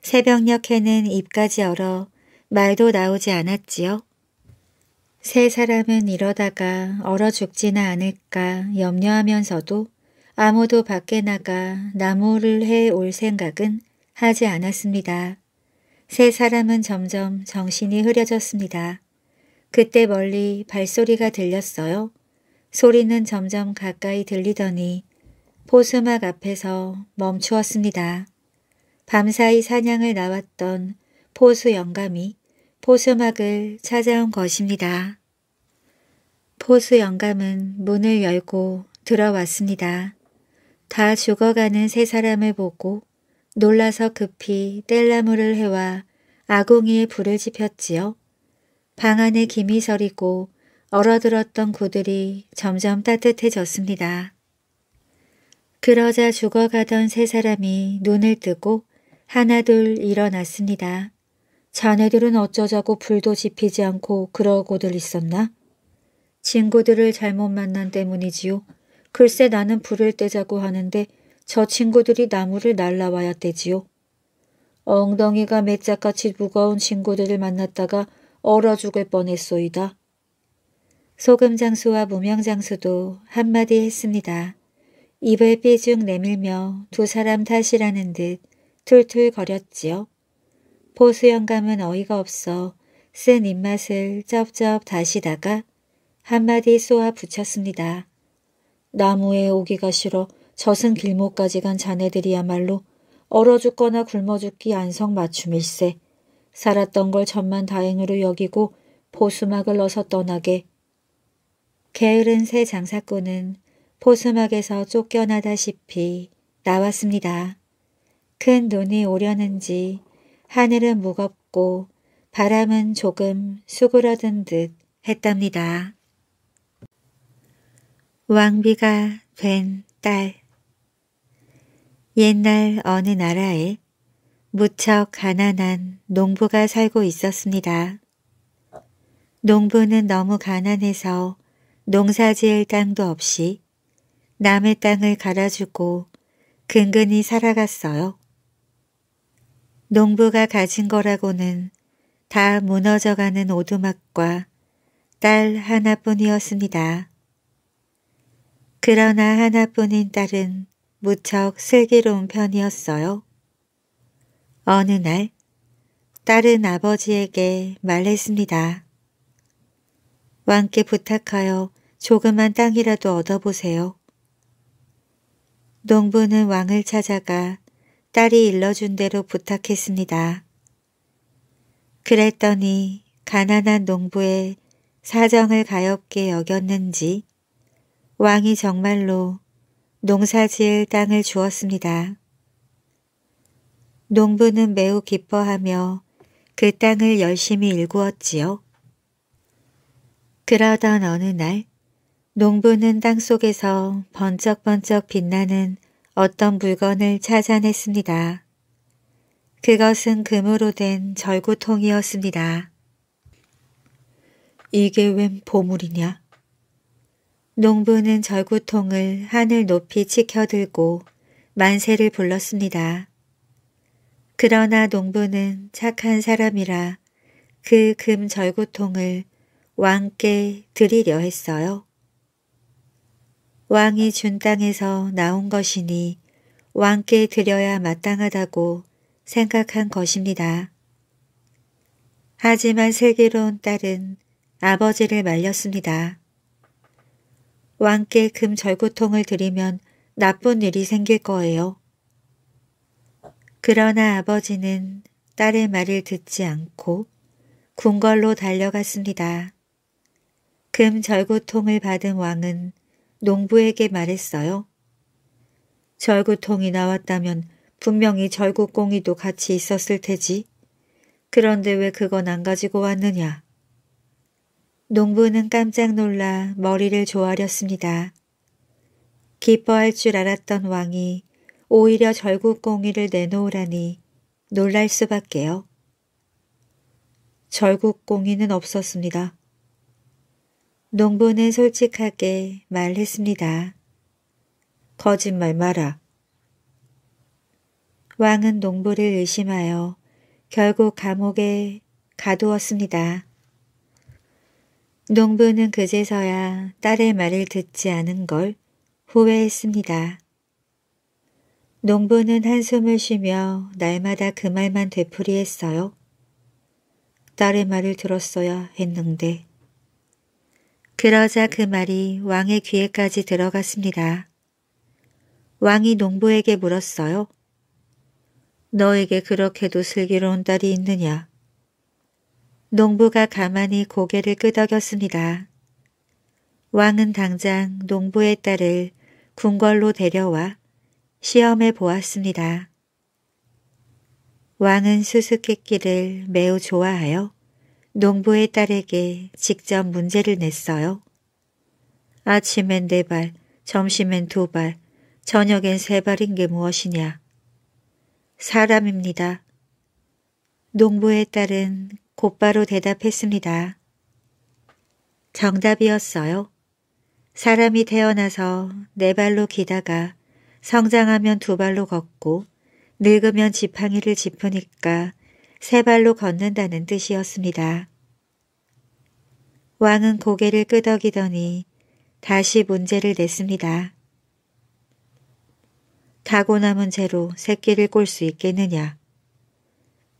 새벽녘에는 입까지 얼어 말도 나오지 않았지요. 세 사람은 이러다가 얼어 죽지나 않을까 염려하면서도 아무도 밖에 나가 나무를 해 올 생각은 하지 않았습니다. 세 사람은 점점 정신이 흐려졌습니다. 그때 멀리 발소리가 들렸어요. 소리는 점점 가까이 들리더니 포수막 앞에서 멈추었습니다. 밤사이 사냥을 나왔던 포수 영감이 포수막을 찾아온 것입니다. 포수 영감은 문을 열고 들어왔습니다. 다 죽어가는 세 사람을 보고 놀라서 급히 뗄나무를 해와 아궁이에 불을 지폈지요. 방 안에 김이 서리고 얼어들었던 구들이 점점 따뜻해졌습니다. 그러자 죽어가던 세 사람이 눈을 뜨고 하나둘 일어났습니다. 자네들은 어쩌자고 불도 지피지 않고 그러고들 있었나? 친구들을 잘못 만난 때문이지요. 글쎄 나는 불을 떼자고 하는데 저 친구들이 나무를 날라와야 떼지요. 엉덩이가 맷짝같이 무거운 친구들을 만났다가 얼어 죽을 뻔했소이다. 소금장수와 무명장수도 한마디 했습니다. 입을 삐죽 내밀며 두 사람 탓이라는 듯 툴툴거렸지요. 보수 영감은 어이가 없어 쓴 입맛을 쩝쩝 다시다가 한마디 쏘아 붙였습니다. 나무에 오기가 싫어 젖은 길목까지 간 자네들이야말로 얼어 죽거나 굶어 죽기 안성 맞춤일세. 살았던 걸전만 다행으로 여기고 보수막을 넣어서 떠나게. 게으른 새 장사꾼은 보수막에서 쫓겨나다시피 나왔습니다. 큰 눈이 오려는지 하늘은 무겁고 바람은 조금 수그러든 듯 했답니다. 왕비가 된 딸 옛날 어느 나라에 무척 가난한 농부가 살고 있었습니다. 농부는 너무 가난해서 농사지을 땅도 없이 남의 땅을 갈아주고 근근히 살아갔어요. 농부가 가진 거라고는 다 무너져가는 오두막과 딸 하나뿐이었습니다. 그러나 하나뿐인 딸은 무척 슬기로운 편이었어요. 어느 날 딸은 아버지에게 말했습니다. 왕께 부탁하여 조그만 땅이라도 얻어보세요. 농부는 왕을 찾아가 딸이 일러준 대로 부탁했습니다. 그랬더니 가난한 농부의 사정을 가엽게 여겼는지 왕이 정말로 농사지을 땅을 주었습니다. 농부는 매우 기뻐하며 그 땅을 열심히 일구었지요. 그러던 어느 날 농부는 땅속에서 번쩍번쩍 빛나는 어떤 물건을 찾아냈습니다. 그것은 금으로 된 절구통이었습니다. 이게 웬 보물이냐? 농부는 절구통을 하늘 높이 치켜들고 만세를 불렀습니다. 그러나 농부는 착한 사람이라 그 금 절구통을 왕께 드리려 했어요. 왕이 준 땅에서 나온 것이니 왕께 드려야 마땅하다고 생각한 것입니다. 하지만 세계로운 딸은 아버지를 말렸습니다. 왕께 금 절구통을 드리면 나쁜 일이 생길 거예요. 그러나 아버지는 딸의 말을 듣지 않고 궁궐로 달려갔습니다. 금 절구통을 받은 왕은 농부에게 말했어요. 절구통이 나왔다면 분명히 절구공이도 같이 있었을 테지. 그런데 왜 그건 안 가지고 왔느냐. 농부는 깜짝 놀라 머리를 조아렸습니다. 기뻐할 줄 알았던 왕이 오히려 절구공이를 내놓으라니 놀랄 수밖에요. 절구공이는 없었습니다. 농부는 솔직하게 말했습니다. 거짓말 마라. 왕은 농부를 의심하여 결국 감옥에 가두었습니다. 농부는 그제서야 딸의 말을 듣지 않은 걸 후회했습니다. 농부는 한숨을 쉬며 날마다 그 말만 되풀이했어요. 딸의 말을 들었어야 했는데. 그러자 그 말이 왕의 귀에까지 들어갔습니다. 왕이 농부에게 물었어요. 너에게 그렇게도 슬기로운 딸이 있느냐? 농부가 가만히 고개를 끄덕였습니다. 왕은 당장 농부의 딸을 궁궐로 데려와 시험해 보았습니다. 왕은 수수께끼를 매우 좋아하여 농부의 딸에게 직접 문제를 냈어요. 아침엔 네 발, 점심엔 두 발, 저녁엔 세 발인 게 무엇이냐. 사람입니다. 농부의 딸은 곧바로 대답했습니다. 정답이었어요. 사람이 태어나서 네 발로 기다가 성장하면 두 발로 걷고 늙으면 지팡이를 짚으니까 세 발로 걷는다는 뜻이었습니다. 왕은 고개를 끄덕이더니 다시 문제를 냈습니다. 가고 남은 채로 새끼를 꼴 수 있겠느냐?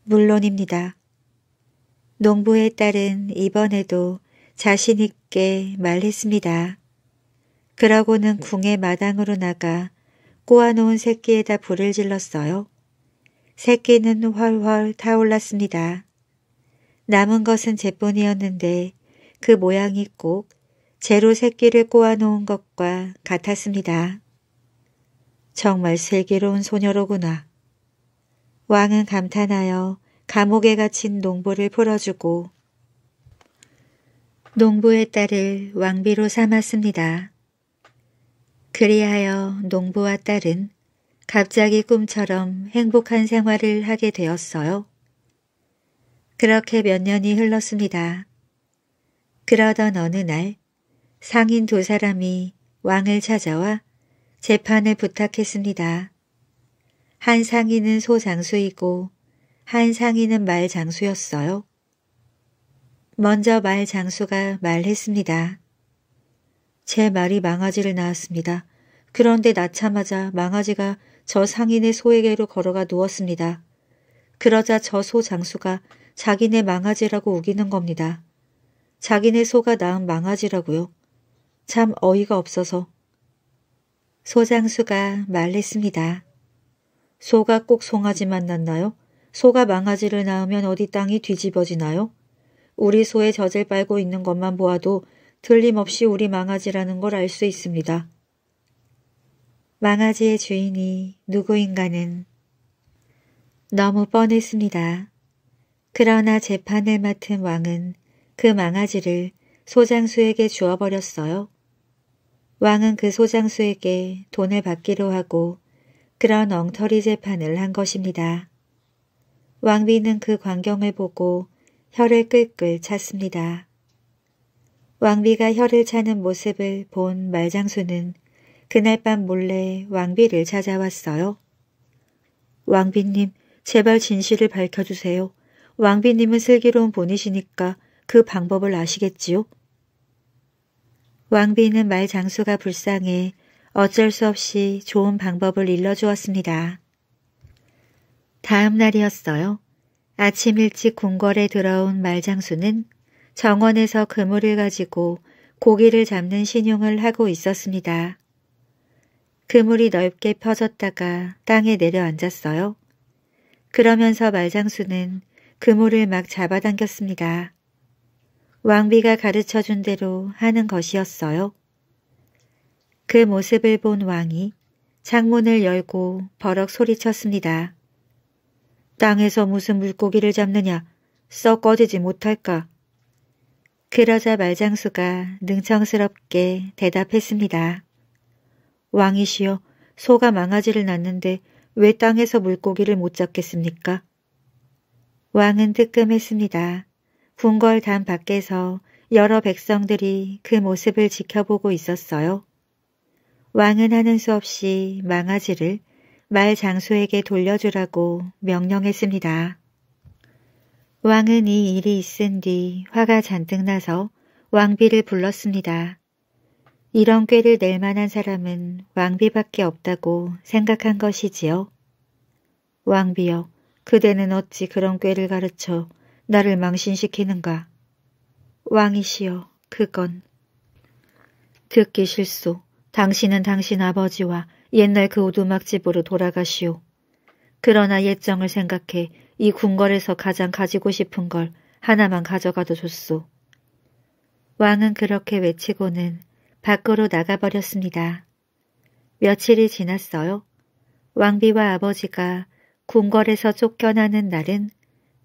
물론입니다. 농부의 딸은 이번에도 자신 있게 말했습니다. 그러고는 궁의 마당으로 나가 꼬아놓은 새끼에다 불을 질렀어요. 새끼는 훨훨 타올랐습니다. 남은 것은 제뿐이었는데 그 모양이 꼭 제로 새끼를 꼬아놓은 것과 같았습니다. 정말 슬기로운 소녀로구나. 왕은 감탄하여 감옥에 갇힌 농부를 풀어주고 농부의 딸을 왕비로 삼았습니다. 그리하여 농부와 딸은 갑자기 꿈처럼 행복한 생활을 하게 되었어요. 그렇게 몇 년이 흘렀습니다. 그러던 어느 날 상인 두 사람이 왕을 찾아와 재판을 부탁했습니다. 한 상인은 소장수이고 한 상인은 말장수였어요. 먼저 말장수가 말했습니다. 제 말이 망아지를 낳았습니다. 그런데 낳자마자 망아지가 저 상인의 소에게로 걸어가 누웠습니다. 그러자 저 소 장수가 자기네 망아지라고 우기는 겁니다. 자기네 소가 낳은 망아지라고요. 참 어이가 없어서. 소장수가 말했습니다. 소가 꼭 송아지만 낳나요? 소가 망아지를 낳으면 어디 땅이 뒤집어지나요? 우리 소의 젖을 빨고 있는 것만 보아도 틀림없이 우리 망아지라는 걸 알 수 있습니다. 망아지의 주인이 누구인가는 너무 뻔했습니다. 그러나 재판을 맡은 왕은 그 망아지를 소장수에게 주어버렸어요. 왕은 그 소장수에게 돈을 받기로 하고 그런 엉터리 재판을 한 것입니다. 왕비는 그 광경을 보고 혀를 끌끌 찼습니다. 왕비가 혀를 차는 모습을 본 말장수는 그날 밤 몰래 왕비를 찾아왔어요. 왕비님, 제발 진실을 밝혀주세요. 왕비님은 슬기로운 분이시니까 그 방법을 아시겠지요? 왕비는 말 장수가 불쌍해 어쩔 수 없이 좋은 방법을 일러주었습니다. 다음 날이었어요. 아침 일찍 궁궐에 들어온 말장수는 정원에서 그물을 가지고 고기를 잡는 신용을 하고 있었습니다. 그물이 넓게 퍼졌다가 땅에 내려앉았어요. 그러면서 말장수는 그물을 막 잡아당겼습니다. 왕비가 가르쳐준 대로 하는 것이었어요. 그 모습을 본 왕이 창문을 열고 버럭 소리쳤습니다. 땅에서 무슨 물고기를 잡느냐 썩 꺼지지 못할까. 그러자 말장수가 능청스럽게 대답했습니다. 왕이시여 소가 망아지를 낳는데 왜 땅에서 물고기를 못 잡겠습니까? 왕은 뜨끔했습니다. 궁궐담 밖에서 여러 백성들이 그 모습을 지켜보고 있었어요. 왕은 하는 수 없이 망아지를 말장소에게 돌려주라고 명령했습니다. 왕은 이 일이 있은 뒤 화가 잔뜩 나서 왕비를 불렀습니다. 이런 꾀를 낼 만한 사람은 왕비밖에 없다고 생각한 것이지요. 왕비여, 그대는 어찌 그런 꾀를 가르쳐 나를 망신시키는가. 왕이시여, 그건. 듣기 실수, 당신은 당신 아버지와 옛날 그 오두막집으로 돌아가시오. 그러나 옛정을 생각해 이 궁궐에서 가장 가지고 싶은 걸 하나만 가져가도 좋소. 왕은 그렇게 외치고는 밖으로 나가버렸습니다. 며칠이 지났어요. 왕비와 아버지가 궁궐에서 쫓겨나는 날은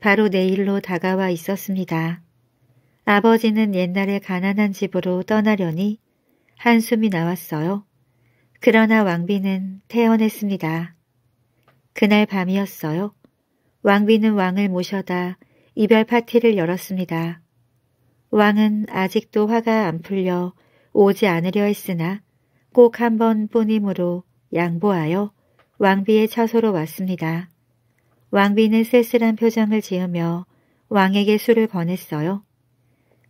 바로 내일로 다가와 있었습니다. 아버지는 옛날에 가난한 집으로 떠나려니 한숨이 나왔어요. 그러나 왕비는 태어났습니다. 그날 밤이었어요. 왕비는 왕을 모셔다 이별 파티를 열었습니다. 왕은 아직도 화가 안 풀려 오지 않으려 했으나 꼭 한 번뿐이므로 양보하여 왕비의 처소로 왔습니다. 왕비는 쓸쓸한 표정을 지으며 왕에게 술을 권했어요.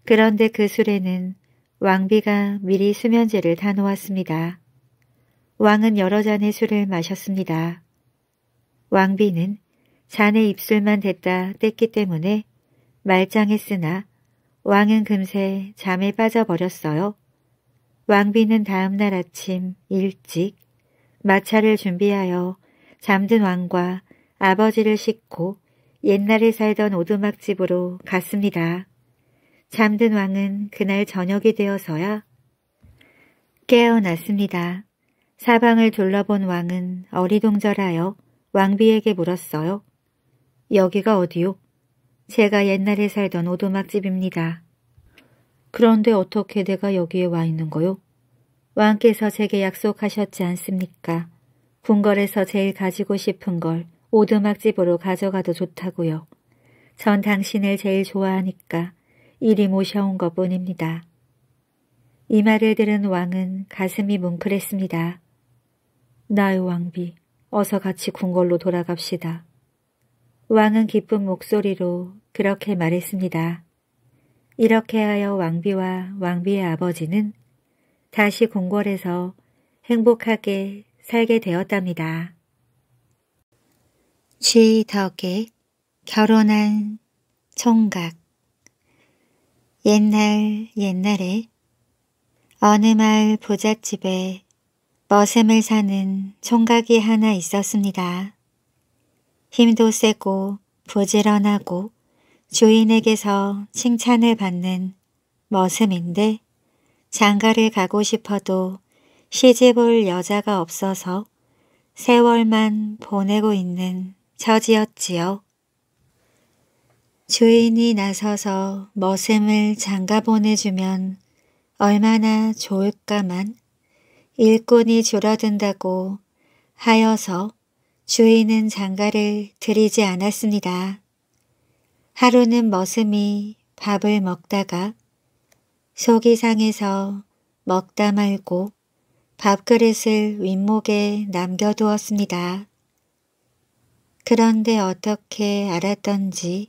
그런데 그 술에는 왕비가 미리 수면제를 타놓았습니다. 왕은 여러 잔의 술을 마셨습니다. 왕비는 잔의 입술만 댔다 뗐기 때문에 말짱했으나 왕은 금세 잠에 빠져버렸어요. 왕비는 다음날 아침 일찍 마차를 준비하여 잠든 왕과 아버지를 싣고 옛날에 살던 오두막집으로 갔습니다. 잠든 왕은 그날 저녁이 되어서야 깨어났습니다. 사방을 둘러본 왕은 어리둥절하여 왕비에게 물었어요. 여기가 어디요? 제가 옛날에 살던 오두막집입니다. 그런데 어떻게 내가 여기에 와 있는 거요? 왕께서 제게 약속하셨지 않습니까? 궁궐에서 제일 가지고 싶은 걸 오두막집으로 가져가도 좋다고요. 전 당신을 제일 좋아하니까 이리 모셔온 것뿐입니다. 이 말을 들은 왕은 가슴이 뭉클했습니다. 나의 왕비, 어서 같이 궁궐로 돌아갑시다. 왕은 기쁜 목소리로 그렇게 말했습니다. 이렇게 하여 왕비와 왕비의 아버지는 다시 궁궐에서 행복하게 살게 되었답니다. 쥐덕에 결혼한 총각 옛날 옛날에 어느 마을 부잣집에 머슴을 사는 총각이 하나 있었습니다. 힘도 세고 부지런하고 주인에게서 칭찬을 받는 머슴인데 장가를 가고 싶어도 시집올 여자가 없어서 세월만 보내고 있는 처지였지요. 주인이 나서서 머슴을 장가 보내주면 얼마나 좋을까만 일꾼이 줄어든다고 하여서 주인은 장가를 들이지 않았습니다. 하루는 머슴이 밥을 먹다가 속이 상해서 먹다 말고 밥그릇을 윗목에 남겨두었습니다. 그런데 어떻게 알았던지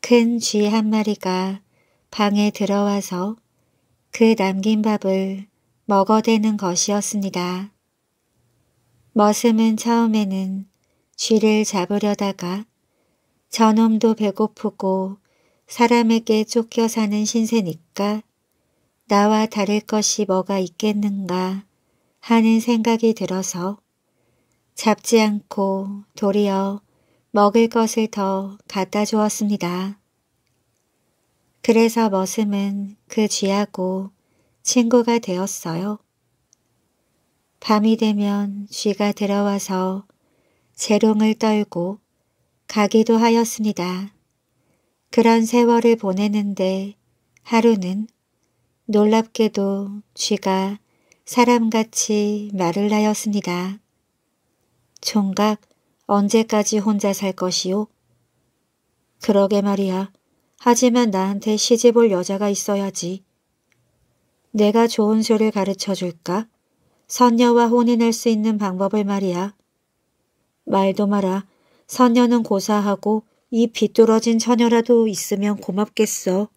큰 쥐 한 마리가 방에 들어와서 그 남긴 밥을 먹어대는 것이었습니다. 머슴은 처음에는 쥐를 잡으려다가 저놈도 배고프고 사람에게 쫓겨 사는 신세니까 나와 다를 것이 뭐가 있겠는가 하는 생각이 들어서 잡지 않고 도리어 먹을 것을 더 갖다 주었습니다. 그래서 머슴은 그 쥐하고 친구가 되었어요. 밤이 되면 쥐가 들어와서 재롱을 떨고 가기도 하였습니다. 그런 세월을 보내는데 하루는 놀랍게도 쥐가 사람같이 말을 하였습니다. 총각 언제까지 혼자 살 것이오? 그러게 말이야. 하지만 나한테 시집올 여자가 있어야지. 내가 좋은 수를 가르쳐 줄까? 선녀와 혼인할 수 있는 방법을 말이야. 말도 마라. 선녀는 고사하고 이 비뚤어진 처녀라도 있으면 고맙겠어.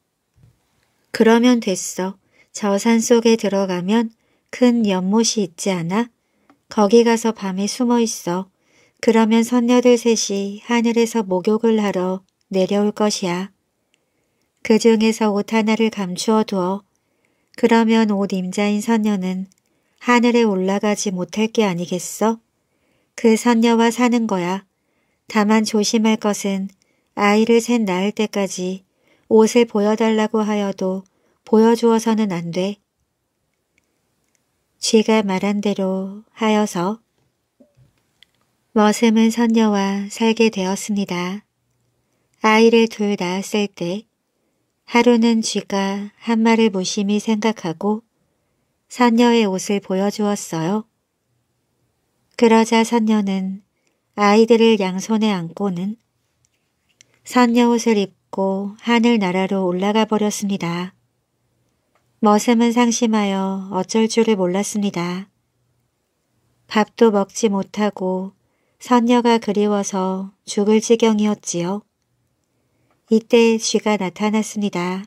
그러면 됐어. 저 산속에 들어가면 큰 연못이 있지 않아? 거기 가서 밤에 숨어 있어. 그러면 선녀들 셋이 하늘에서 목욕을 하러 내려올 것이야. 그 중에서 옷 하나를 감추어 두어. 그러면 옷 임자인 선녀는 하늘에 올라가지 못할 게 아니겠어? 그 선녀와 사는 거야. 다만 조심할 것은 아이를 셋 낳을 때까지 옷을 보여달라고 하여도 보여주어서는 안 돼. 쥐가 말한 대로 하여서 머슴은 선녀와 살게 되었습니다. 아이를 둘 낳았을 때 하루는 쥐가 한 마를 무심히 생각하고 선녀의 옷을 보여주었어요. 그러자 선녀는 아이들을 양손에 안고는 선녀옷을 입고 하늘나라로 올라가 버렸습니다. 머슴은 상심하여 어쩔 줄을 몰랐습니다. 밥도 먹지 못하고 선녀가 그리워서 죽을 지경이었지요. 이때 쥐가 나타났습니다.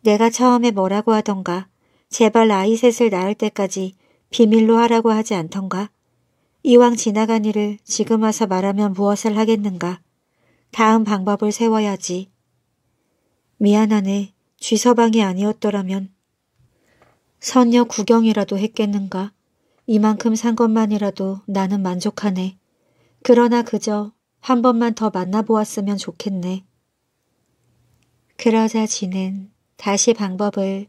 내가 처음에 뭐라고 하던가 제발 아이 셋을 낳을 때까지 비밀로 하라고 하지 않던가 이왕 지나간 일을 지금 와서 말하면 무엇을 하겠는가. 다음 방법을 세워야지. 미안하네. 쥐서방이 아니었더라면. 선녀 구경이라도 했겠는가. 이만큼 산 것만이라도 나는 만족하네. 그러나 그저 한 번만 더 만나보았으면 좋겠네. 그러자 지는 다시 방법을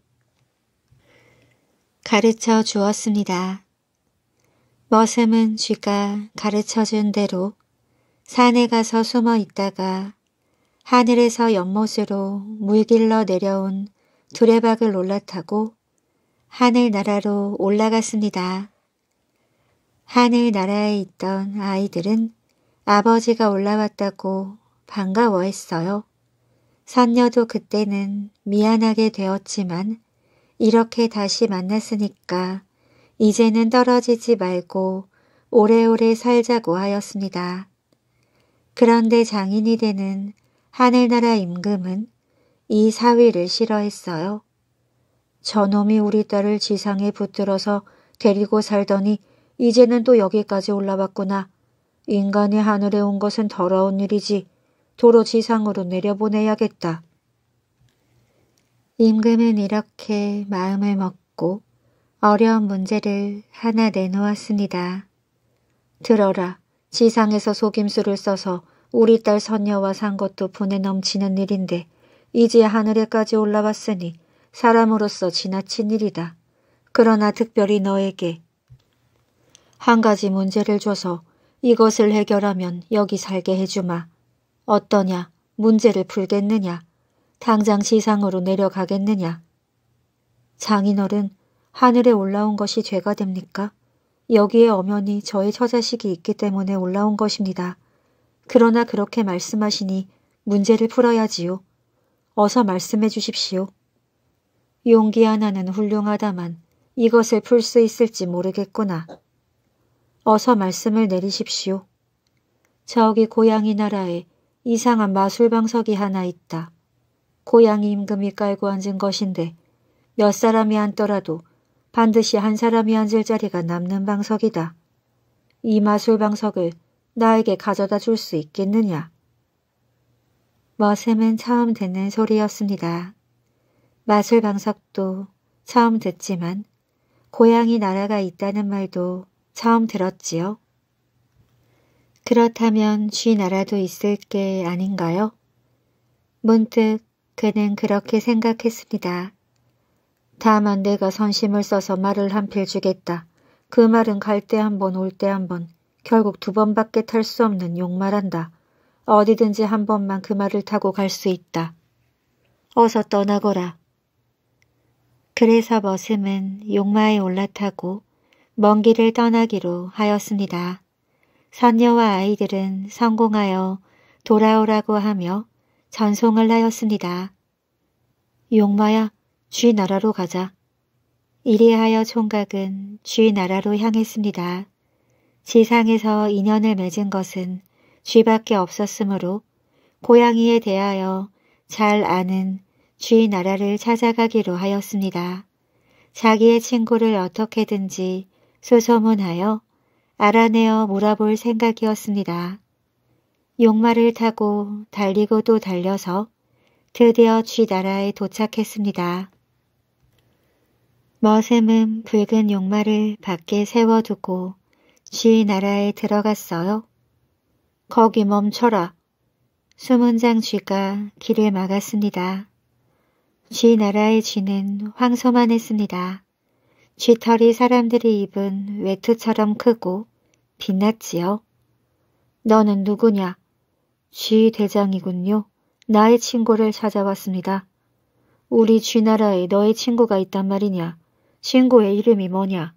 가르쳐 주었습니다. 머슴은 쥐가 가르쳐준 대로 산에 가서 숨어 있다가 하늘에서 연못으로 물길러 내려온 두레박을 올라타고 하늘나라로 올라갔습니다. 하늘나라에 있던 아이들은 아버지가 올라왔다고 반가워했어요. 선녀도 그때는 미안하게 되었지만 이렇게 다시 만났으니까 이제는 떨어지지 말고 오래오래 살자고 하였습니다. 그런데 장인이 되는 하늘나라 임금은 이 사위를 싫어했어요. 저놈이 우리 딸을 지상에 붙들어서 데리고 살더니 이제는 또 여기까지 올라왔구나. 인간이 하늘에 온 것은 더러운 일이지. 도로 지상으로 내려보내야겠다. 임금은 이렇게 마음을 먹고 어려운 문제를 하나 내놓았습니다. 들어라. 지상에서 속임수를 써서 우리 딸 선녀와 산 것도 분에 넘치는 일인데 이제 하늘에까지 올라왔으니 사람으로서 지나친 일이다. 그러나 특별히 너에게 한 가지 문제를 줘서 이것을 해결하면 여기 살게 해주마. 어떠냐? 문제를 풀겠느냐? 당장 지상으로 내려가겠느냐? 장인어른 하늘에 올라온 것이 죄가 됩니까? 여기에 엄연히 저의 처자식이 있기 때문에 올라온 것입니다. 그러나 그렇게 말씀하시니 문제를 풀어야지요. 어서 말씀해 주십시오. 용기 하나는 훌륭하다만 이것을 풀 수 있을지 모르겠구나. 어서 말씀을 내리십시오. 저기 고양이 나라에 이상한 마술방석이 하나 있다. 고양이 임금이 깔고 앉은 것인데 몇 사람이 앉더라도 반드시 한 사람이 앉을 자리가 남는 방석이다. 이 마술 방석을 나에게 가져다 줄 수 있겠느냐? 머슴은 처음 듣는 소리였습니다. 마술 방석도 처음 듣지만 고향이 나라가 있다는 말도 처음 들었지요. 그렇다면 쥐 나라도 있을 게 아닌가요? 문득 그는 그렇게 생각했습니다. 다만 내가 선심을 써서 말을 한 필 주겠다. 그 말은 갈 때 한 번, 올 때 한 번, 결국 두 번밖에 탈 수 없는 욕말한다. 어디든지 한 번만 그 말을 타고 갈 수 있다. 어서 떠나거라. 그래서 머슴은 용마에 올라타고 먼 길을 떠나기로 하였습니다. 선녀와 아이들은 성공하여 돌아오라고 하며 전송을 하였습니다. 용마야, 쥐 나라로 가자. 이리하여 총각은 쥐 나라로 향했습니다. 지상에서 인연을 맺은 것은 쥐밖에 없었으므로 고양이에 대하여 잘 아는 쥐 나라를 찾아가기로 하였습니다. 자기의 친구를 어떻게든지 소소문하여 알아내어 물어볼 생각이었습니다. 용마를 타고 달리고 또 달려서 드디어 쥐 나라에 도착했습니다. 머샘은 붉은 용마를 밖에 세워두고 쥐 나라에 들어갔어요. 거기 멈춰라. 수문장 쥐가 길을 막았습니다. 쥐 나라의 쥐는 황소만 했습니다. 쥐털이 사람들이 입은 외투처럼 크고 빛났지요. 너는 누구냐? 쥐 대장이군요. 나의 친구를 찾아왔습니다. 우리 쥐나라에 너의 친구가 있단 말이냐? 친구의 이름이 뭐냐?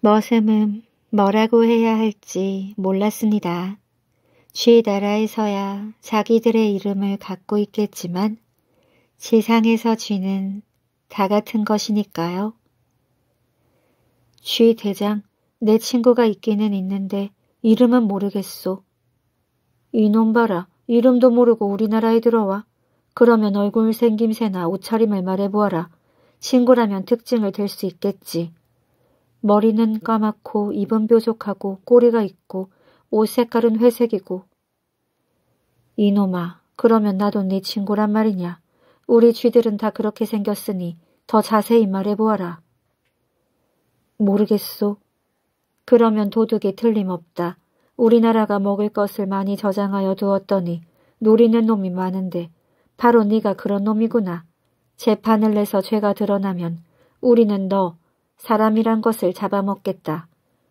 머슴은 뭐라고 해야 할지 몰랐습니다. 쥐 나라에서야 자기들의 이름을 갖고 있겠지만 지상에서 쥐는 다 같은 것이니까요. 쥐 대장, 내 친구가 있기는 있는데 이름은 모르겠소. 이놈 봐라, 이름도 모르고 우리나라에 들어와. 그러면 얼굴 생김새나 옷차림을 말해보아라. 친구라면 특징을 댈수 있겠지. 머리는 까맣고 입은 뾰족하고 꼬리가 있고 옷 색깔은 회색이고. 이놈아, 그러면 나도 네 친구란 말이냐. 우리 쥐들은 다 그렇게 생겼으니 더 자세히 말해보아라. 모르겠소. 그러면 도둑이 틀림없다. 우리나라가 먹을 것을 많이 저장하여 두었더니 노리는 놈이 많은데 바로 네가 그런 놈이구나. 재판을 내서 죄가 드러나면 우리는 너, 사람이란 것을 잡아먹겠다.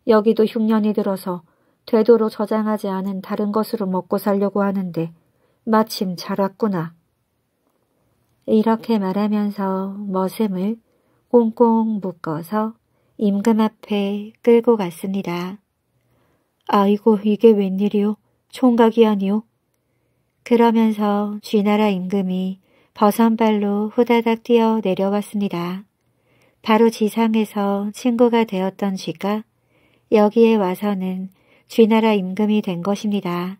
여기도 흉년이 들어서 되도록 저장하지 않은 다른 것으로 먹고 살려고 하는데 마침 잘 왔구나. 이렇게 말하면서 머슴을 꽁꽁 묶어서 임금 앞에 끌고 갔습니다. 아이고 이게 웬일이오? 총각이 아니오? 그러면서 쥐나라 임금이 버선 발로 후다닥 뛰어 내려왔습니다. 바로 지상에서 친구가 되었던 쥐가 여기에 와서는 쥐나라 임금이 된 것입니다.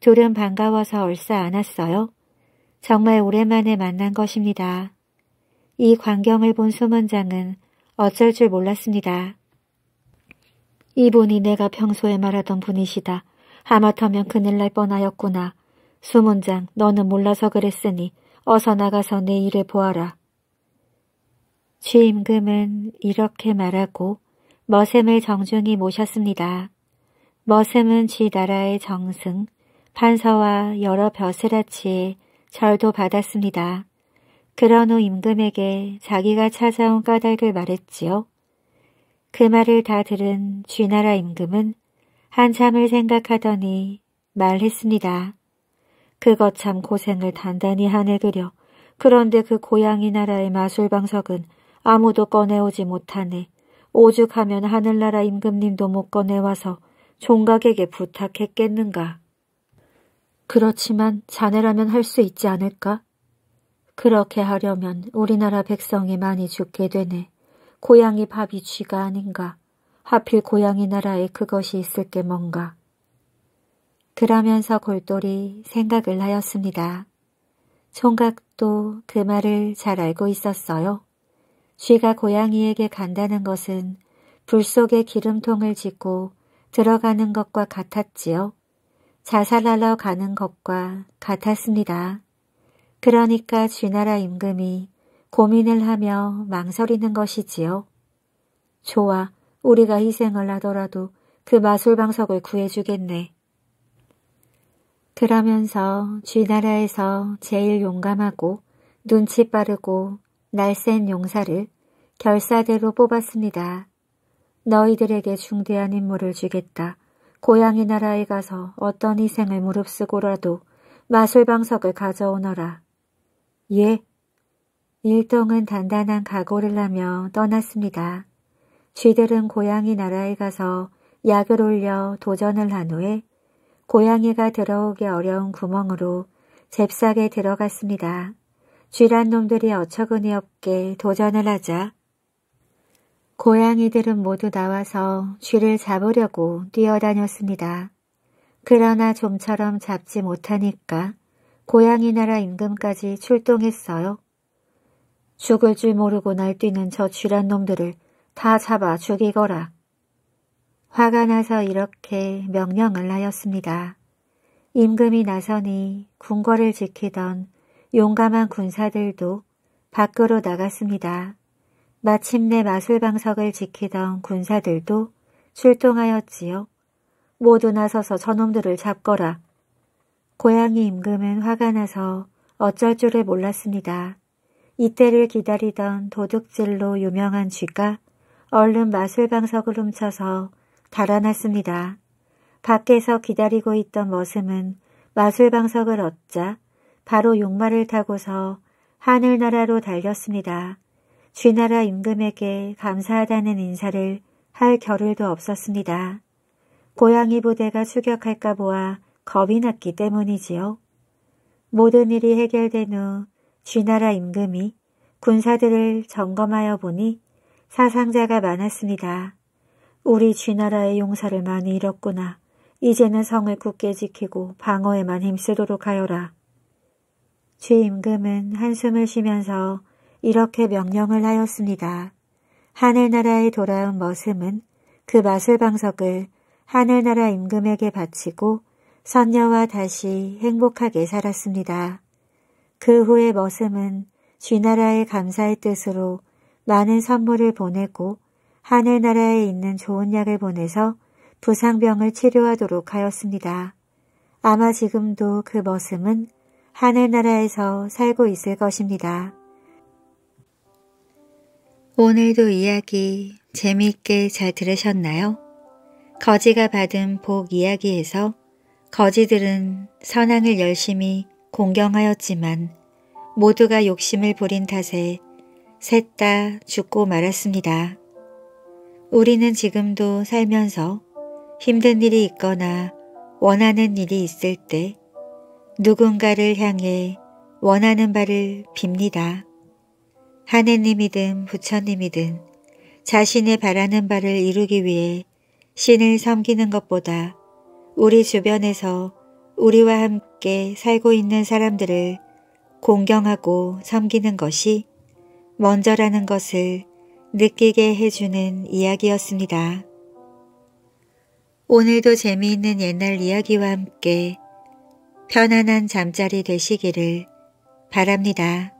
둘은 반가워서 얼싸 안았어요. 정말 오랜만에 만난 것입니다. 이 광경을 본수문장은 어쩔 줄 몰랐습니다. 이분이 내가 평소에 말하던 분이시다. 하마터면 그늘 날 뻔하였구나. 수문장 너는 몰라서 그랬으니 어서 나가서 내 일을 보아라. 취임금은 이렇게 말하고 머샘을 정중히 모셨습니다. 머샘은 쥐 나라의 정승, 판서와 여러 벼슬아치에 절도 받았습니다. 그런 후 임금에게 자기가 찾아온 까닭을 말했지요. 그 말을 다 들은 쥐나라 임금은 한참을 생각하더니 말했습니다. 그것 참 고생을 단단히 하네 그려. 그런데 그 고양이 나라의 마술방석은 아무도 꺼내오지 못하네. 오죽하면 하늘나라 임금님도 못 꺼내와서 종각에게 부탁했겠는가. 그렇지만 자네라면 할 수 있지 않을까? 그렇게 하려면 우리나라 백성이 많이 죽게 되네. 고양이 밥이 쥐가 아닌가. 하필 고양이 나라에 그것이 있을 게 뭔가. 그러면서 골똘히 생각을 하였습니다. 총각도 그 말을 잘 알고 있었어요. 쥐가 고양이에게 간다는 것은 불 속에 기름통을 짓고 들어가는 것과 같았지요. 자살하러 가는 것과 같았습니다. 그러니까 쥐나라 임금이 고민을 하며 망설이는 것이지요. 좋아, 우리가 희생을 하더라도 그 마술방석을 구해주겠네. 그러면서 쥐나라에서 제일 용감하고 눈치 빠르고 날쌘 용사를 결사대로 뽑았습니다. 너희들에게 중대한 임무를 주겠다. 고양이 나라에 가서 어떤 희생을 무릅쓰고라도 마술방석을 가져오너라. 예. 일동은 단단한 각오를 하며 떠났습니다. 쥐들은 고양이 나라에 가서 약을 올려 도전을 한 후에 고양이가 들어오기 어려운 구멍으로 잽싸게 들어갔습니다. 쥐란 놈들이 어처구니 없게 도전을 하자 고양이들은 모두 나와서 쥐를 잡으려고 뛰어다녔습니다. 그러나 좀처럼 잡지 못하니까 고양이 나라 임금까지 출동했어요. 죽을 줄 모르고 날뛰는 저 쥐란 놈들을 다 잡아 죽이거라. 화가 나서 이렇게 명령을 하였습니다. 임금이 나서니 궁궐을 지키던 용감한 군사들도 밖으로 나갔습니다. 마침내 마술방석을 지키던 군사들도 출동하였지요. 모두 나서서 저놈들을 잡거라. 고양이 임금은 화가 나서 어쩔 줄을 몰랐습니다. 이때를 기다리던 도둑질로 유명한 쥐가 얼른 마술방석을 훔쳐서 달아났습니다. 밖에서 기다리고 있던 머슴은 마술방석을 얻자 바로 용마를 타고서 하늘나라로 달렸습니다. 쥐나라 임금에게 감사하다는 인사를 할 겨를도 없었습니다. 고양이 부대가 추격할까 보아 겁이 났기 때문이지요. 모든 일이 해결된 후 쥐나라 임금이 군사들을 점검하여 보니 사상자가 많았습니다. 우리 주나라의 용사를 많이 잃었구나. 이제는 성을 굳게 지키고 방어에만 힘쓰도록 하여라. 주임금은 한숨을 쉬면서 이렇게 명령을 하였습니다. 하늘나라에 돌아온 머슴은 그 마술방석을 하늘나라 임금에게 바치고 선녀와 다시 행복하게 살았습니다. 그 후에 머슴은 쥐나라의 감사의 뜻으로 많은 선물을 보내고 하늘나라에 있는 좋은 약을 보내서 부상병을 치료하도록 하였습니다. 아마 지금도 그 머슴은 하늘나라에서 살고 있을 것입니다. 오늘도 이야기 재미있게 잘 들으셨나요? 거지가 받은 복 이야기에서 거지들은 선앙을 열심히 공경하였지만 모두가 욕심을 부린 탓에 셋 다 죽고 말았습니다. 우리는 지금도 살면서 힘든 일이 있거나 원하는 일이 있을 때 누군가를 향해 원하는 바를 빕니다. 하느님이든 부처님이든 자신의 바라는 바를 이루기 위해 신을 섬기는 것보다 우리 주변에서 우리와 함께 살고 있는 사람들을 공경하고 섬기는 것이 먼저라는 것을 느끼게 해주는 이야기였습니다. 오늘도 재미있는 옛날 이야기와 함께 편안한 잠자리 되시기를 바랍니다.